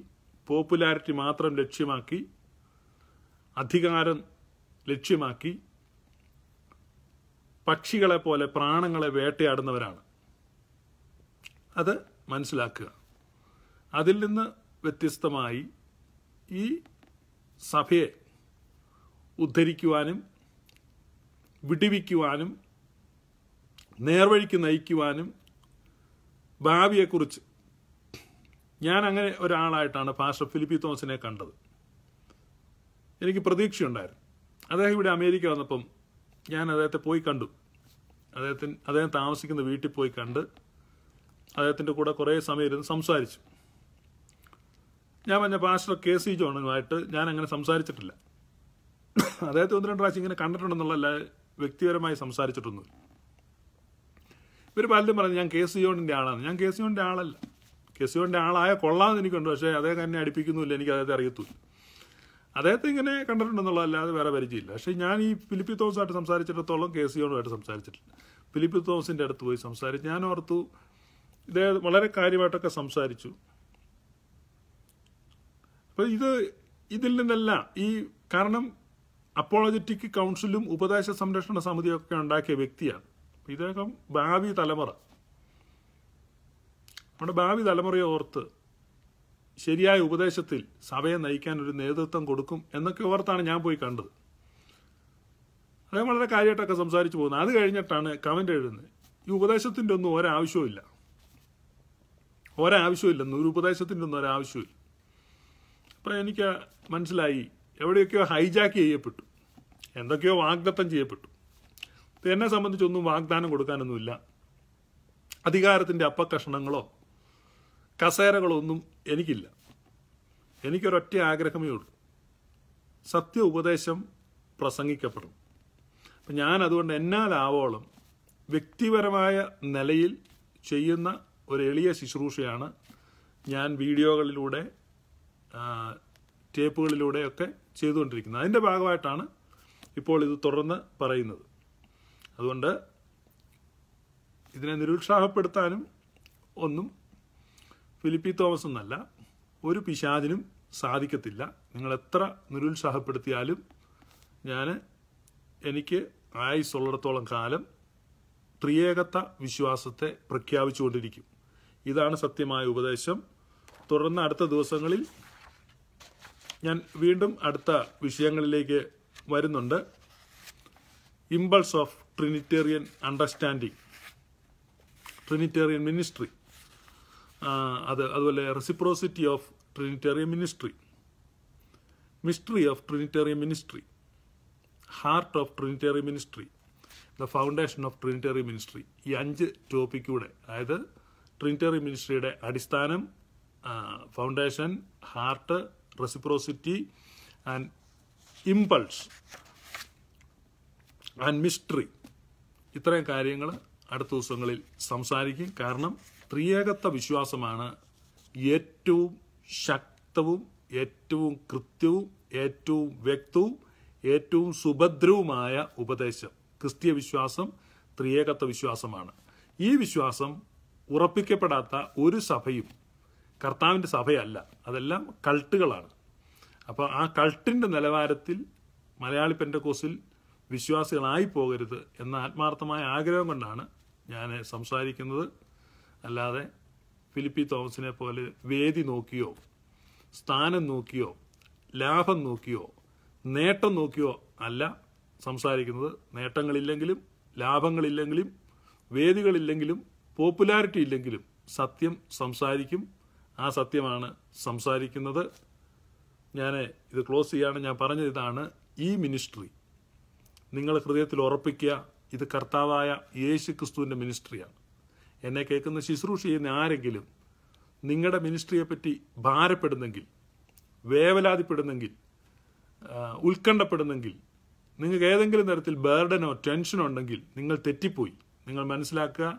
S1: പോപ്പുലാരിറ്റി മാത്രം ലക്ഷ്യമാക്കി അധികാരം ലക്ഷ്യമാക്കി പക്ഷികളെ പോലെ പ്രാണങ്ങളെ വേട്ടയാടുന്നവരാണ് അത് മനസ്സിലാക്കുക അതിൽ നിന്ന് വ്യത്യസ്തമായി ഈ സഭയെ ഉദ്ധരിക്കുവാനും വിടിവിക്കുവാനും നേർവഴിക്ക് നയിക്കുവാനും ഭാവിയെക്കുറിച്ച് ഞാൻ അങ്ങനെ ഒരാളായിട്ടാണ് പാസ്റ്റർ ഫിലിപ്പി തോമസിനെ കണ്ടത് എനിക്ക് പ്രതീക്ഷയുണ്ടായിരുന്നു അദ്ദേഹം ഇവിടെ അമേരിക്ക വന്നപ്പം ഞാൻ അദ്ദേഹത്തെ പോയി കണ്ടു അദ്ദേഹത്തിന് അദ്ദേഹം താമസിക്കുന്ന വീട്ടിൽ പോയി കണ്ട് അദ്ദേഹത്തിൻ്റെ കൂടെ കുറേ സമയം ഇരുന്ന് സംസാരിച്ചു ഞാൻ പറഞ്ഞ പാസ്റ്റർ കെ സി ജോണുമായിട്ട് ഞാൻ അങ്ങനെ സംസാരിച്ചിട്ടില്ല അദ്ദേഹത്തെ ഒന്ന് രണ്ട് പ്രാവശ്യം ഇങ്ങനെ കണ്ടിട്ടുണ്ടെന്നുള്ള വ്യക്തിപരമായി സംസാരിച്ചിട്ടൊന്നുമില്ല ഇവർ പലരും പറഞ്ഞു ഞാൻ കെ സി ജോണിൻ്റെ ആളാണ് ഞാൻ കെ സി ജോണിൻ്റെ ആളല്ല കെ സി ജോണിൻ്റെ ആളായ കൊള്ളാമെന്ന് എനിക്കുണ്ട് പക്ഷേ അദ്ദേഹം എന്നെ അടുപ്പിക്കുന്നുമില്ല എനിക്ക് അദ്ദേഹത്തെ അറിയത്തുമില്ല അദ്ദേഹത്തെ ഇങ്ങനെ കണ്ടിട്ടുണ്ടെന്നുള്ളതല്ലാതെ വേറെ പരിചയമില്ല പക്ഷേ ഞാൻ ഈ ഫിലിപ്പി തോമസായിട്ട് സംസാരിച്ചിടത്തോളം കെ സിയോടുമായിട്ട് സംസാരിച്ചിട്ടില്ല ഫിലിപ്പി തോമസിൻ്റെ അടുത്ത് പോയി സംസാരിച്ചു ഞാൻ ഓർത്തു ഇദ്ദേഹം വളരെ കാര്യമായിട്ടൊക്കെ സംസാരിച്ചു അപ്പോൾ ഇത് ഇതിൽ നിന്നെല്ലാം ഈ കാരണം അപ്പോളജറ്റിക് കൗൺസിലും ഉപദേശ സംരക്ഷണ സമിതിയൊക്കെ ഉണ്ടാക്കിയ വ്യക്തിയാണ് ഇദ്ദേഹം ഭാവി തലമുറ നമ്മുടെ ഭാവി തലമുറയെ ഓർത്ത് ശരിയായ ഉപദേശത്തിൽ സഭയെ നയിക്കാൻ ഒരു നേതൃത്വം കൊടുക്കും എന്നൊക്കെ ഓർത്താണ് ഞാൻ പോയി കണ്ടത് അദ്ദേഹം വളരെ കാര്യമായിട്ടൊക്കെ സംസാരിച്ചു പോകുന്നത് അത് കഴിഞ്ഞിട്ടാണ് കമൻ്റ് എഴുതുന്നത് ഈ ഉപദേശത്തിൻ്റെ ഒന്നും ഒരാവശ്യമില്ല ഒരാവശ്യമില്ലെന്ന് ഒരു ഉപദേശത്തിൻ്റെ ഒന്നും ഒരാവശ്യമില്ല അപ്പം എനിക്ക് മനസ്സിലായി എവിടെയൊക്കെയോ ഹൈജാക്ക് ചെയ്യപ്പെട്ടു എന്തൊക്കെയോ വാഗ്ദത്തം ചെയ്യപ്പെട്ടു എന്നെ സംബന്ധിച്ചൊന്നും വാഗ്ദാനം കൊടുക്കാനൊന്നുമില്ല അധികാരത്തിൻ്റെ അപ്പക്കഷണങ്ങളോ കസേരകളൊന്നും എനിക്കില്ല എനിക്കൊരൊറ്റ ആഗ്രഹമേ ഉള്ളൂ സത്യ ഉപദേശം പ്രസംഗിക്കപ്പെടും അപ്പം ഞാൻ അതുകൊണ്ട് എന്നാലാവോളം വ്യക്തിപരമായ നിലയിൽ ചെയ്യുന്ന ഒരു എളിയ ശുശ്രൂഷയാണ് ഞാൻ വീഡിയോകളിലൂടെ ടേപ്പുകളിലൂടെയൊക്കെ ചെയ്തുകൊണ്ടിരിക്കുന്നത് അതിൻ്റെ ഭാഗമായിട്ടാണ് ഇപ്പോൾ ഇത് തുടർന്ന് പറയുന്നത് അതുകൊണ്ട് ഇതിനെ നിരുത്സാഹപ്പെടുത്താനും ഒന്നും ഫിലിപ്പി തോമസ് എന്നല്ല ഒരു പിശാദിനും സാധിക്കത്തില്ല നിങ്ങൾ എത്ര നിരുത്സാഹപ്പെടുത്തിയാലും ഞാൻ എനിക്ക് ആയുസ്സുള്ളിടത്തോളം കാലം ത്രിയേകത്ത വിശ്വാസത്തെ പ്രഖ്യാപിച്ചുകൊണ്ടിരിക്കും ഇതാണ് സത്യമായ ഉപദേശം തുടർന്ന് അടുത്ത ദിവസങ്ങളിൽ ഞാൻ വീണ്ടും അടുത്ത വിഷയങ്ങളിലേക്ക് വരുന്നുണ്ട് impulse of trinitarian understanding trinitarian ministry അത് അതുപോലെ reciprocity of trinitarian ministry mystery of trinitarian ministry heart of trinitarian ministry the foundation of trinitarian ministry ഈ അഞ്ച് ടോപ്പിക്കൂടെ അതായത് ട്രിനിറ്റേറിയ മിനിസ്ട്രിയുടെ അടിസ്ഥാനം foundation heart reciprocity and impulse and mystery ഇത്രയും കാര്യങ്ങൾ അടുത്ത ദിവസങ്ങളിൽ സംസാരിക്കും കാരണം ത്രിയേകത്വ വിശ്വാസമാണ് ഏറ്റവും ശക്തവും ഏറ്റവും കൃത്യവും ഏറ്റവും വ്യക്തവും ഏറ്റവും സുഭദ്രവുമായ ഉപദേശം ക്രിസ്തീയ വിശ്വാസം ത്രിയേകത്വ വിശ്വാസമാണ് ഈ വിശ്വാസം ഉറപ്പിക്കപ്പെടാത്ത ഒരു സഭയും കർത്താവിൻ്റെ സഭയല്ല അതെല്ലാം കൾട്ടുകളാണ് അപ്പോൾ ആ കൾട്ടിൻ്റെ നിലവാരത്തിൽ മലയാളി പെൻഡക്കോസിൽ വിശ്വാസികളായി പോകരുത് എന്ന ആത്മാർത്ഥമായ ആഗ്രഹം കൊണ്ടാണ് ഞാൻ സംസാരിക്കുന്നത് അല്ലാതെ ഫിലിപ്പി തോമസിനെ പോലെ വേദി നോക്കിയോ സ്ഥാനം നോക്കിയോ ലാഭം നോക്കിയോ നേട്ടം നോക്കിയോ അല്ല സംസാരിക്കുന്നത് നേട്ടങ്ങളില്ലെങ്കിലും ലാഭങ്ങളില്ലെങ്കിലും വേദികളില്ലെങ്കിലും പോപ്പുലാരിറ്റി ഇല്ലെങ്കിലും സത്യം സംസാരിക്കും ആ സത്യമാണ് സംസാരിക്കുന്നത് ഞാൻ ഇത് ക്ലോസ് ചെയ്യാണ് ഞാൻ പറഞ്ഞത് ഇതാണ് ഈ മിനിസ്ട്രി നിങ്ങൾ ഹൃദയത്തിൽ ഉറപ്പിക്കുക ഇത് കർത്താവായ യേശു ക്രിസ്തുവിൻ്റെ മിനിസ്ട്രിയാണ് എന്നെ കേൾക്കുന്ന ശുശ്രൂഷ ചെയ്യുന്ന ആരെങ്കിലും നിങ്ങളുടെ മിനിസ്ട്രിയെ പറ്റി ഭാരപ്പെടുന്നെങ്കിൽ വേവലാതിപ്പെടുന്നെങ്കിൽ ഉത്കണ്ഠപ്പെടുന്നെങ്കിൽ നിങ്ങൾക്ക് ഏതെങ്കിലും തരത്തിൽ ബേർഡനോ ടെൻഷനോ ഉണ്ടെങ്കിൽ നിങ്ങൾ തെറ്റിപ്പോയി നിങ്ങൾ മനസ്സിലാക്കുക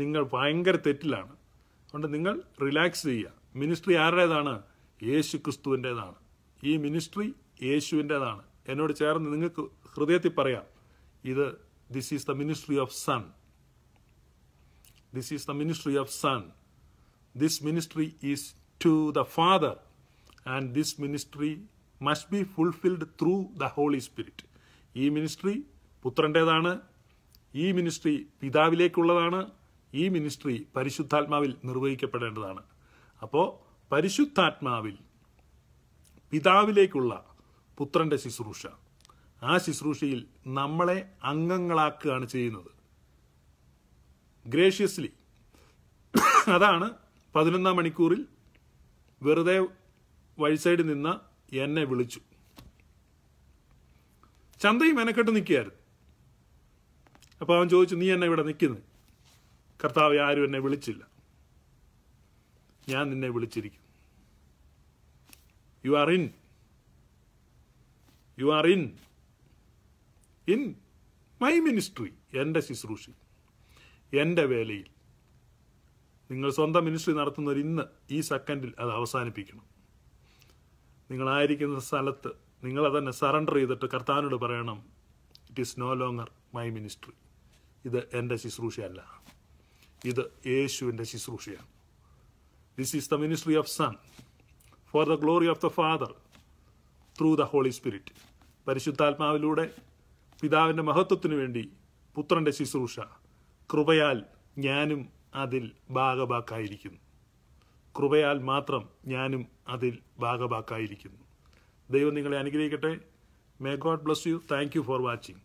S1: നിങ്ങൾ ഭയങ്കര തെറ്റിലാണ് അതുകൊണ്ട് നിങ്ങൾ റിലാക്സ് ചെയ്യുക മിനിസ്ട്രി ആരുടേതാണ് യേശു ക്രിസ്തുവിൻ്റെതാണ് ഈ മിനിസ്ട്രി യേശുവിൻ്റെതാണ് എന്നോട് ചേർന്ന് നിങ്ങൾക്ക് ഹൃദയത്തിൽ പറയാം ഇത് this is the ministry of son This is the ministry of Son. This ministry is to the Father. And this ministry must be fulfilled through the holy spirit ഈ മിനിസ്ട്രി പുത്രൻ്റേതാണ് ഈ മിനിസ്ട്രി പിതാവിലേക്കുള്ളതാണ് ഈ മിനിസ്ട്രി പരിശുദ്ധാത്മാവിൽ നിർവഹിക്കപ്പെടേണ്ടതാണ് അപ്പോൾ പരിശുദ്ധാത്മാവിൽ പിതാവിലേക്കുള്ള പുത്രൻ്റെ ശുശ്രൂഷ ആ ശുശ്രൂഷയിൽ നമ്മളെ അംഗങ്ങളാക്കുകയാണ് ചെയ്യുന്നത് ഗ്രേഷ്യസ്ലി അതാണ് പതിനൊന്നാം മണിക്കൂറിൽ വെറുതെ വഴി സൈഡിൽ നിന്ന് എന്നെ വിളിച്ചു ചന്തയും മെനക്കെട്ട് നിൽക്കുകയായിരുന്നു അപ്പോൾ അവൻ ചോദിച്ചു നീ എന്നെ ഇവിടെ നിൽക്കുന്നു കർത്താവ് ആരും എന്നെ വിളിച്ചില്ല ഞാൻ നിന്നെ വിളിച്ചിരിക്കും you are in you are in in my ministry എൻ്റെ ശുശ്രൂഷി എൻ്റെ വേലയിൽ നിങ്ങൾ സ്വന്തം മിനിസ്ട്രി നടത്തുന്നവർ ഇന്ന് ഈ സെക്കൻഡിൽ അത് അവസാനിപ്പിക്കണം നിങ്ങളായിരിക്കുന്ന സ്ഥലത്ത് നിങ്ങൾ അതന്നെ സറണ്ടർ ചെയ്തിട്ട് കർത്താവിനോട് പറയണം it is no longer my ministry ഇത് എൻ്റെ ശുശ്രൂഷയല്ല ഇത് യേശുവിൻ്റെ ശുശ്രൂഷയാണ് this is the ministry of son for the glory of the father through the holy spirit പരിശുദ്ധാത്മാവിലൂടെ പിതാവിൻ്റെ മഹത്വത്തിനു വേണ്ടി പുത്രൻ്റെ ശുശ്രൂഷ കൃപയാൽ ഞാനും അതിൽ ഭാഗഭാക്കായിരിക്കുന്നു കൃപയാൽ മാത്രം ഞാനും അതിൽ ഭാഗഭാക്കായിരിക്കുന്നു ദൈവം നിങ്ങളെ അനുഗ്രഹിക്കട്ടെ may God bless you thank you for watching